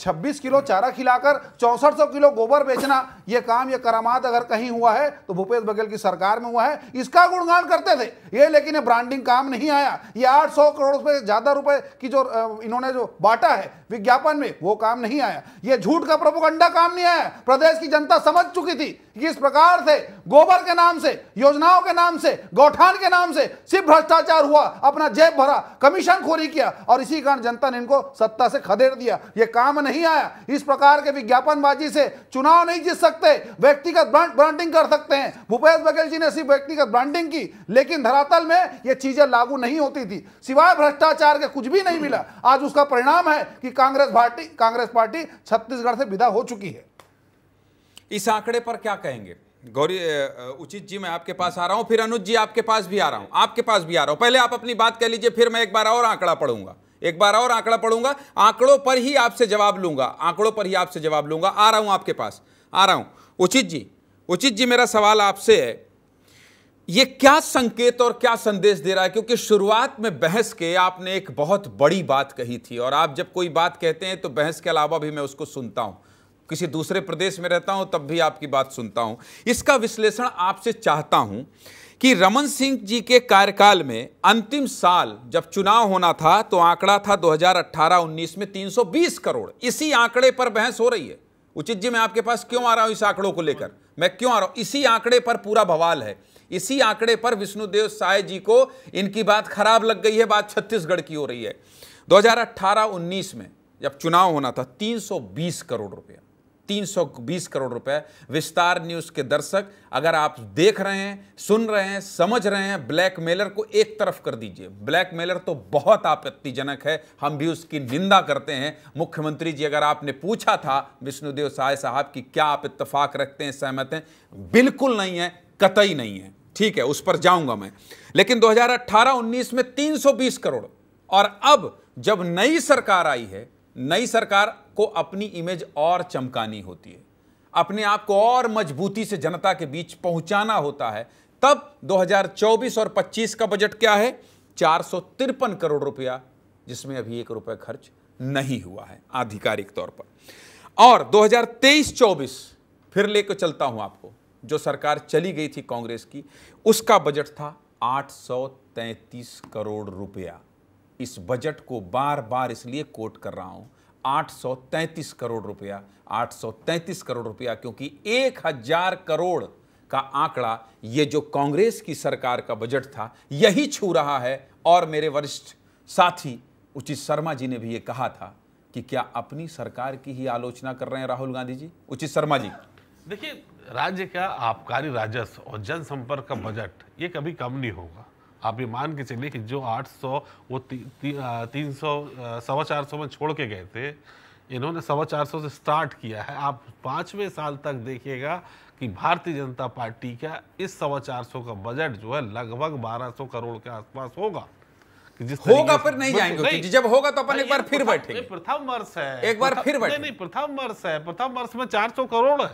छब्बीस किलो चारा खिलाकर चौसठ सौ किलो गोबर बेचना ये काम ये करामात अगर कहीं हुआ है तो भूपेश बघेल की सरकार में हुआ है इसका गुणगान करते थे ये लेकिन ये ब्रांडिंग काम नहीं आया ये आठ सौ करोड़ से ज्यादा रुपए की जो इन्होंने जो बांटा है विज्ञापन में वो काम नहीं आया ये झूठ का प्रभुगंडा काम नहीं आया प्रदेश की जनता समझ चुकी थी कि इस प्रकार से गोबर के नाम से योजनाओं के नाम से गौठान के के नाम से सिर्फ भ्रष्टाचार हुआ अपना जेब भरा कमीशन खोरी किया और इसी कारण जनता ने इनको सत्ता से खदेड़ दिया ये काम नहीं आया इस प्रकार के विज्ञापनबाजी से चुनाव नहीं जीत सकते व्यक्तिगत ब्रांडिंग कर सकते हैं भूपेश बघेल जी ने सिर्फ व्यक्तिगत ब्रांडिंग की लेकिन धरातल में ये चीजें लागू नहीं होती थी सिवाय भ्रष्टाचार के कुछ भी नहीं मिला आज उसका परिणाम है कि कांग्रेस पार्टी कांग्रेस पार्टी छत्तीसगढ़ से विदा हो चुकी है इस आंकड़े पर क्या कहेंगे गौरी उचित जी मैं आपके पास आ रहा हूं फिर अनुज जी आपके पास भी आ रहा हूं आपके पास भी आ रहा हूं पहले आप अपनी बात कह लीजिए फिर मैं एक बार और आंकड़ा पढ़ूंगा एक बार और आंकड़ा पढ़ूंगा आंकड़ों पर ही आपसे जवाब लूंगा आंकड़ों पर ही आपसे जवाब लूंगा आ रहा हूं आपके पास आ रहा हूं उचित जी उचित जी मेरा सवाल आपसे है ये क्या संकेत और क्या संदेश दे रहा है क्योंकि शुरुआत में बहस के आपने एक बहुत बड़ी बात कही थी और आप जब कोई बात कहते हैं तो बहस के अलावा भी मैं उसको सुनता हूँ किसी दूसरे प्रदेश में रहता हूं तब भी आपकी बात सुनता हूं इसका विश्लेषण आपसे चाहता हूं कि रमन सिंह जी के कार्यकाल में अंतिम साल जब चुनाव होना था तो आंकड़ा था 2018-19 में 320 करोड़ इसी आंकड़े पर बहस हो रही है उचित जी मैं आपके पास क्यों आ रहा हूं इस आंकड़ों को लेकर मैं क्यों आ रहा हूं इसी आंकड़े पर पूरा बवाल है इसी आंकड़े पर विष्णुदेव साय जी को इनकी बात खराब लग गई है बात छत्तीसगढ़ की हो रही है 2018-19 में जब चुनाव होना था 320 करोड़ रुपया 320 करोड़ रुपए विस्तार न्यूज़ के दर्शक अगर आप देख रहे हैं सुन रहे हैं समझ रहे हैं ब्लैकमेलर को एक तरफ कर दीजिए ब्लैकमेलर तो बहुत आपत्तिजनक है हम भी उसकी निंदा करते हैं मुख्यमंत्री जी अगर आपने पूछा था विष्णुदेव साय साहब की क्या आप इतफाक रखते हैं सहमत हैं बिल्कुल नहीं है कतई नहीं है ठीक है उस पर जाऊंगा मैं लेकिन 2018-19 में 320 करोड़ और अब जब नई सरकार आई है नई सरकार को अपनी इमेज और चमकानी होती है अपने आप को और मजबूती से जनता के बीच पहुंचाना होता है तब 2024 और 25 का बजट क्या है चार करोड़ रुपया जिसमें अभी एक रुपये खर्च नहीं हुआ है आधिकारिक तौर पर और 2023-24 फिर लेकर चलता हूं आपको जो सरकार चली गई थी कांग्रेस की उसका बजट था 833 करोड़ रुपया इस बजट को बार बार इसलिए कोट कर रहा हूं 833 करोड़ रुपया 833 करोड़ रुपया क्योंकि 1000 करोड़ का आंकड़ा ये जो कांग्रेस की सरकार का बजट था यही छू रहा है और मेरे वरिष्ठ साथी उचित शर्मा जी ने भी ये कहा था कि क्या अपनी सरकार की ही आलोचना कर रहे हैं राहुल गांधी जी उचित शर्मा जी देखिए राज्य का आबकारी राजस्व और जनसंपर्क का बजट ये कभी कम नहीं होगा आप ये मान के चलिए कि जो 800 वो तीन सौ सवा चार सौ में छोड़ के गए थे इन्होंने सवा चार सौ से स्टार्ट किया है आप पाँचवें साल तक देखिएगा कि भारतीय जनता पार्टी का इस सवा चार सौ का बजट जो है लगभग 1200 करोड़ के आसपास होगा होगा पर नहीं जाएंगे नहीं, जब होगा तो अपन एक बार फिर बैठेंगे प्रथम वर्ष है एक बार फिर बैठे नहीं प्रथम वर्ष है प्रथम वर्ष में 400 करोड़ है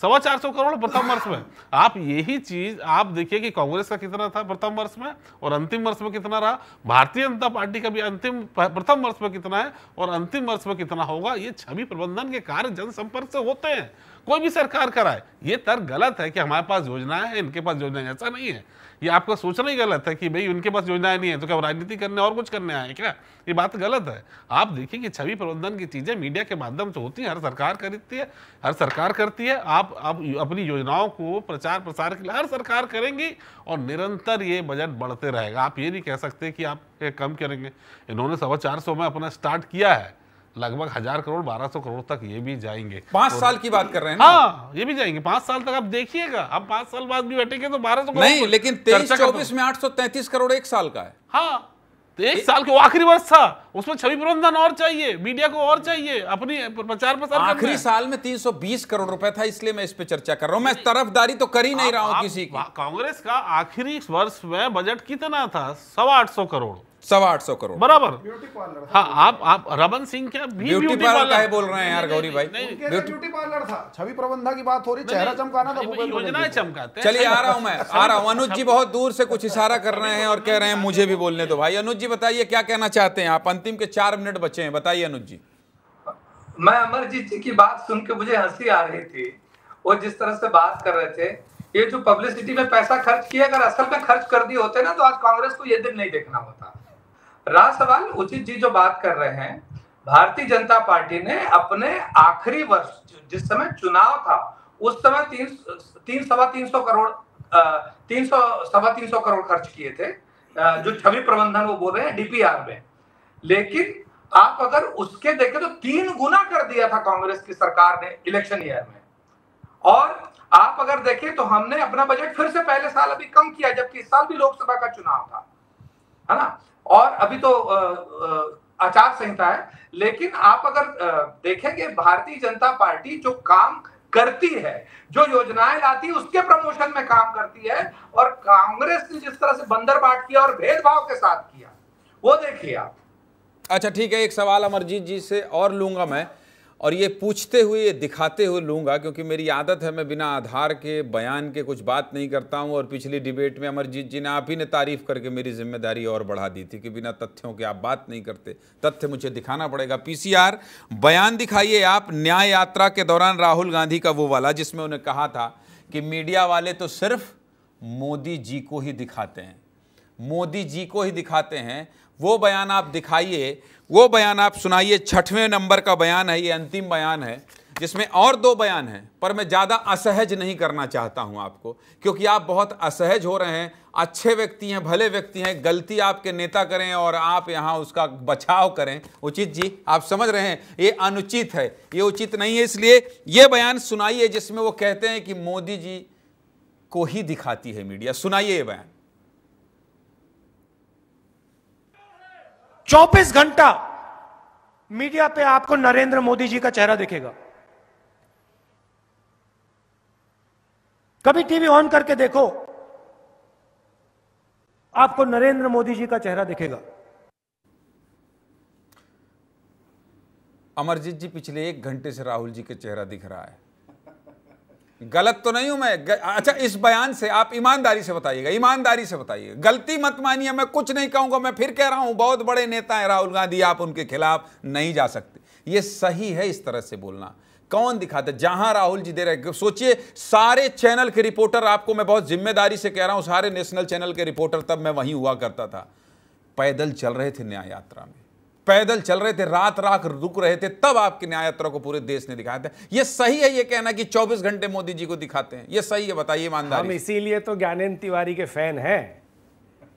सवा चार सौ करोड़ प्रथम वर्ष में आप यही चीज आप देखिए कि कांग्रेस का कितना था प्रथम वर्ष में और अंतिम वर्ष में कितना रहा भारतीय जनता पार्टी का भी अंतिम प्रथम वर्ष में कितना है और अंतिम वर्ष में कितना होगा ये छवि प्रबंधन के कार्य जनसंपर्क से होते हैं कोई भी सरकार कराए ये तर्क गलत है कि हमारे पास योजना है इनके पास योजना ऐसा नहीं है ये आपका सोचना ही गलत है कि भाई उनके पास योजनाएं नहीं है तो क्या राजनीति करने और कुछ करने आए क्या ये बात गलत है आप देखिए कि छवि प्रबंधन की चीज़ें मीडिया के माध्यम से होती हैं हर सरकार करती है हर सरकार करती है आप आप अपनी योजनाओं को प्रचार प्रसार के लिए हर सरकार करेंगी और निरंतर ये बजट बढ़ते रहेगा आप ये नहीं कह सकते कि आप कम करेंगे इन्होंने सवा चार सौ में अपना स्टार्ट किया है लगभग हजार करोड़ बारह सौ करोड़ तक ये भी जाएंगे पांच साल की बात कर रहे हैं ना? हाँ ये भी जाएंगे पांच साल तक आप देखिएगा आप पांच साल बाद भी बैठेंगे तो बारह सौ नहीं लेकिन तेईस चौबीस में आठ सौ तैतीस करोड़ एक साल का है हाँ तो एक साल का आखिरी वर्ष था उसमें छवि प्रबंधन और चाहिए मीडिया को और चाहिए अपनी प्रचार प्रसार आखिरी साल में 320 करोड़ रुपए था इसलिए मैं इस पे चर्चा कर रहा हूँ मैं तरफदारी तो कर ही नहीं रहा हूँ किसी की कांग्रेस का आखिरी वर्ष में बजट कितना था सवा आठ सौ करोड़ सवा आठ सौ करोड़ बराबर हाँ आप आप रमन सिंह क्या ब्यूटी पार्लर का बोल रहे हैं यार गौरी भाई ब्यूटी पार्लर था छवि प्रबंधा की बात हो रही चेहरा चमकाना था तो योजना चमकाते चलिए आ रहा हूँ मैं आ रहा हूँ अनुज जी बहुत दूर से कुछ इशारा कर रहे हैं और कह रहे हैं मुझे भी बोलने दो भाई अनुज जी बताइए क्या कहना चाहते हैं आप अंतिम के चार मिनट बचे हैं बताइए अनुज जी मैं अमरजीत जी की बात सुन के मुझे हंसी आ रही थी वो जिस तरह से बात कर रहे थे ये जो पब्लिसिटी में पैसा खर्च किया अगर असल में खर्च कर दिए होते ना तो आज कांग्रेस को ये दिन नहीं देखना होता रहा सवाल उचित जी जो बात कर रहे हैं भारतीय जनता पार्टी ने अपने आखिरी वर्ष जिस समय चुनाव था उस समय तीन तीन सवा तीन सौ करोड़ तीन सौ सवा तीन सौ करोड़ खर्च किए थे जो छवि प्रबंधन वो बोल रहे हैं डीपीआर में लेकिन आप अगर उसके देखें तो तीन गुना कर दिया था कांग्रेस की सरकार ने इलेक्शन ईयर में और आप अगर देखें तो हमने अपना बजट फिर से पहले साल अभी कम किया जबकि इस साल भी लोकसभा का चुनाव था है ना और अभी तो आचार संहिता है लेकिन आप अगर देखेंगे भारतीय जनता पार्टी जो काम करती है जो योजनाएं लाती है उसके प्रमोशन में काम करती है और कांग्रेस ने जिस तरह से बंदर बाट किया और भेदभाव के साथ किया वो देखिए आप अच्छा ठीक है एक सवाल अमरजीत जी से और लूंगा मैं और ये पूछते हुए ये दिखाते हुए लूँगा क्योंकि मेरी आदत है मैं बिना आधार के बयान के कुछ बात नहीं करता हूँ और पिछली डिबेट में अमरजीत जी ने आप ही ने तारीफ़ करके मेरी जिम्मेदारी और बढ़ा दी थी कि बिना तथ्यों के आप बात नहीं करते तथ्य मुझे दिखाना पड़ेगा पीसीआर बयान दिखाइए आप न्याय यात्रा के दौरान राहुल गांधी का वो वाला जिसमें उन्हें कहा था कि मीडिया वाले तो सिर्फ मोदी जी को ही दिखाते हैं मोदी जी को ही दिखाते हैं वो बयान आप दिखाइए वो बयान आप सुनाइए छठवें नंबर का बयान है ये अंतिम बयान है जिसमें और दो बयान हैं पर मैं ज़्यादा असहज नहीं करना चाहता हूं आपको क्योंकि आप बहुत असहज हो रहे हैं अच्छे व्यक्ति हैं भले व्यक्ति हैं गलती आपके नेता करें और आप यहाँ उसका बचाव करें उचित जी आप समझ रहे हैं ये अनुचित है ये उचित नहीं है इसलिए ये बयान सुनाइए जिसमें वो कहते हैं कि मोदी जी को ही दिखाती है मीडिया सुनाइए ये बयान चौबीस घंटा मीडिया पे आपको नरेंद्र मोदी जी का चेहरा दिखेगा कभी टीवी ऑन करके देखो आपको नरेंद्र मोदी जी का चेहरा दिखेगा अमरजीत जी पिछले एक घंटे से राहुल जी का चेहरा दिख रहा है गलत तो नहीं हूं मैं अच्छा इस बयान से आप ईमानदारी से बताइएगा ईमानदारी से बताइएगा गलती मत मानिए मैं कुछ नहीं कहूंगा मैं फिर कह रहा हूं बहुत बड़े नेता हैं राहुल गांधी आप उनके खिलाफ नहीं जा सकते ये सही है इस तरह से बोलना कौन दिखाता जहां राहुल जी दे रहे सोचिए सारे चैनल के रिपोर्टर आपको मैं बहुत जिम्मेदारी से कह रहा हूं सारे नेशनल चैनल के रिपोर्टर तब मैं वहीं हुआ करता था पैदल चल रहे थे न्याय यात्रा में पैदल चल रहे थे रात रात रुक रहे थे तब आपकी न्याय यात्रा को पूरे देश ने दिखाया था ये सही है ये कहना कि 24 घंटे मोदी जी को दिखाते हैं ये सही है बताइए ईमानदार हम इसीलिए तो ज्ञानेन्द्र तिवारी के फैन हैं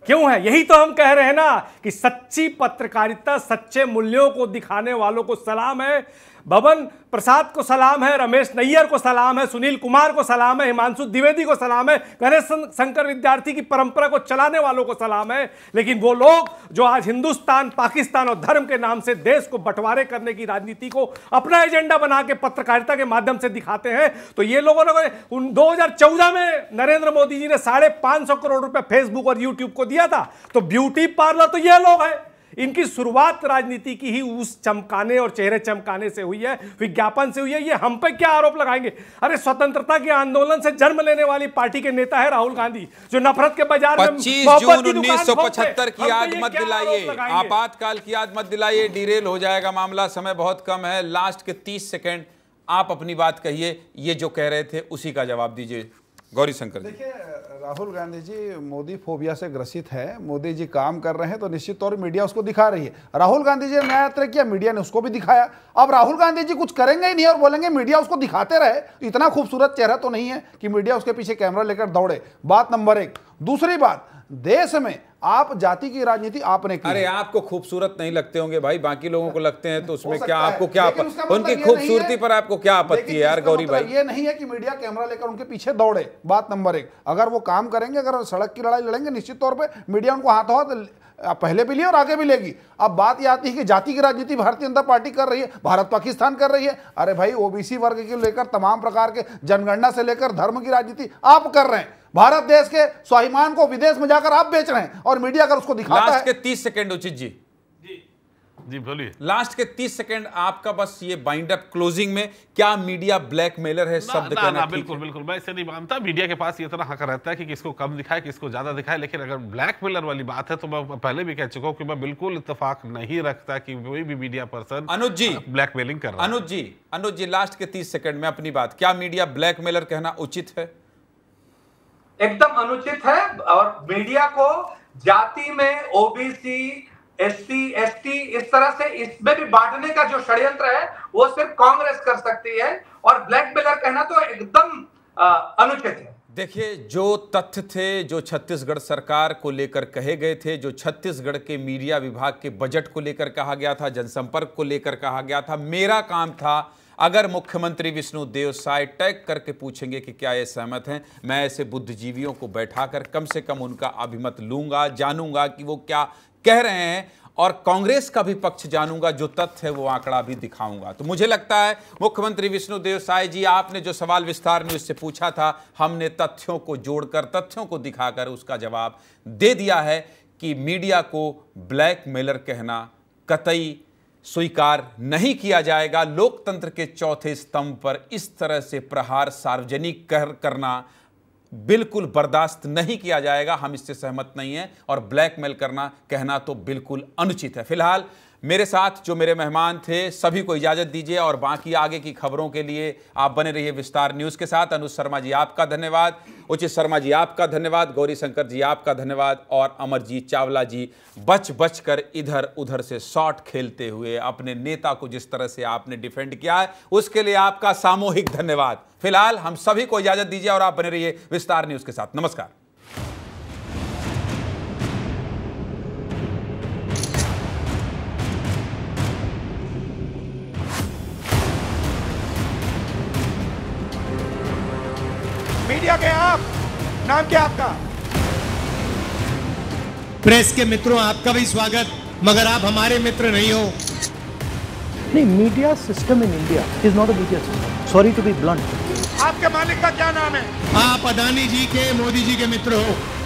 क्यों है यही तो हम कह रहे हैं ना कि सच्ची पत्रकारिता सच्चे मूल्यों को दिखाने वालों को सलाम है भवन प्रसाद को सलाम है रमेश नैयर को सलाम है सुनील कुमार को सलाम है हिमांशु द्विवेदी को सलाम है गणेश शंकर विद्यार्थी की परंपरा को चलाने वालों को सलाम है लेकिन वो लोग जो आज हिंदुस्तान पाकिस्तान और धर्म के नाम से देश को बंटवारे करने की राजनीति को अपना एजेंडा बना के पत्रकारिता के माध्यम से दिखाते हैं तो ये लोगों ने उन दो में नरेंद्र मोदी जी ने साढ़े पांच सौ करोड़ रुपये फेसबुक और यूट्यूब को दिया था तो ब्यूटी पार्लर तो ये लोग हैं इनकी शुरुआत राजनीति की ही उस चमकाने और चेहरे चमकाने से हुई है विज्ञापन से हुई है ये हम पे क्या आरोप लगाएंगे अरे स्वतंत्रता के आंदोलन से जन्म लेने वाली पार्टी के नेता है राहुल गांधी जो नफरत के बाजार में जून उन्नीस सौ पचहत्तर की याद मत दिलाइए आपातकाल की याद मत दिलाइए डिरेल हो जाएगा मामला समय बहुत कम है लास्ट के तीस सेकेंड आप अपनी बात कहिए ये जो कह रहे थे उसी का जवाब दीजिए गौरी शंकर देखिए राहुल गांधी जी मोदी फोबिया से ग्रसित है मोदी जी काम कर रहे हैं तो निश्चित तौर मीडिया उसको दिखा रही है राहुल गांधी जी ने नया यात्रा किया मीडिया ने उसको भी दिखाया अब राहुल गांधी जी कुछ करेंगे ही नहीं और बोलेंगे मीडिया उसको दिखाते रहे तो इतना खूबसूरत चेहरा तो नहीं है कि मीडिया उसके पीछे कैमरा लेकर दौड़े बात नंबर एक दूसरी बात देश में आप जाति की राजनीति आपने की अरे आपको खूबसूरत नहीं लगते होंगे भाई बाकी लोगों को लगते हैं तो उसमें क्या आपको क्या आप, मतलब उनकी खूबसूरती पर आपको क्या आपत्ति है यार गौरी मतलब भाई ये नहीं है कि मीडिया कैमरा लेकर उनके पीछे दौड़े बात नंबर एक अगर वो काम करेंगे अगर सड़क की लड़ाई लड़ेंगे निश्चित तौर पर मीडिया उनको हाथों हाथ पहले भी ली और आगे भी लेगी अब बात यह आती है कि जाति की राजनीति भारतीय जनता पार्टी कर रही है भारत पाकिस्तान कर रही है अरे भाई ओबीसी वर्ग के लेकर तमाम प्रकार के जनगणना से लेकर धर्म की राजनीति आप कर रहे हैं भारत देश के स्वाभिमान को विदेश में जाकर आप बेच रहे हैं और मीडिया अगर उसको दिखाता है तीस सेकेंड उचित जी जी बोलिए लास्ट के तीस सेकंड आपका बस ये बाइंड अप क्लोजिंग में क्या मीडिया ब्लैकमेलर है शब्द ना, ना, बिल्कुल बिल्कुल मैं इसे नहीं मानता मीडिया के पास ये तरह हक रहता है कि किसको कम दिखाए किसको ज्यादा दिखाए लेकिन अगर ब्लैकमेलर वाली बात है तो मैं पहले भी कह चुका हूँ कि मैं बिल्कुल इतफाक नहीं रखता की कोई भी media person Anuj ji blackmailing कर अनुज जी अनुज जी लास्ट के तीस सेकंड में अपनी बात क्या मीडिया ब्लैकमेलर कहना उचित है एकदम अनुचित है और मीडिया को जाति में ओबीसी एससी एसटी इस तरह से इसमें भी बांटने का जो षड्यंत्र है वो सिर्फ कांग्रेस कर सकती है और ब्लैक बेलर कहना तो एकदम अनुचित है देखिए जो तथ्य थे जो छत्तीसगढ़ सरकार को लेकर कहे गए थे जो छत्तीसगढ़ के मीडिया विभाग के बजट को लेकर कहा गया था जनसंपर्क को लेकर कहा गया था मेरा काम था अगर मुख्यमंत्री विष्णु देव साय टैग करके पूछेंगे कि क्या ये सहमत हैं मैं ऐसे बुद्धिजीवियों को बैठाकर कम से कम उनका अभिमत लूंगा जानूंगा कि वो क्या कह रहे हैं और कांग्रेस का भी पक्ष जानूंगा जो तथ्य है वो आंकड़ा भी दिखाऊंगा तो मुझे लगता है मुख्यमंत्री विष्णुदेव साय जी आपने जो सवाल विस्तार में उससे पूछा था हमने तथ्यों को जोड़कर तथ्यों को दिखाकर उसका जवाब दे दिया है कि मीडिया को ब्लैकमेलर कहना कतई स्वीकार नहीं किया जाएगा लोकतंत्र के चौथे स्तंभ पर इस तरह से प्रहार सार्वजनिक कर करना बिल्कुल बर्दाश्त नहीं किया जाएगा हम इससे सहमत नहीं हैं और ब्लैकमेल करना कहना तो बिल्कुल अनुचित है फिलहाल मेरे साथ जो मेरे मेहमान थे सभी को इजाज़त दीजिए और बाकी आगे की खबरों के लिए आप बने रहिए विस्तार न्यूज़ के साथ अनुज शर्मा जी आपका धन्यवाद उचित शर्मा जी आपका धन्यवाद गौरी शंकर जी आपका धन्यवाद और अमरजीत चावला जी बच बच कर इधर उधर से शॉट खेलते हुए अपने नेता को जिस तरह से आपने डिफेंड किया है उसके लिए आपका सामूहिक धन्यवाद फिलहाल हम सभी को इजाज़त दीजिए और आप बने रहिए विस्तार न्यूज़ के साथ नमस्कार नाम क्या आपका प्रेस के मित्रों आपका भी स्वागत मगर आप हमारे मित्र नहीं हो नहीं media system in India is not a media system sorry to be blunt आपके मालिक का क्या नाम है आप अदानी जी के मोदी जी के मित्र हो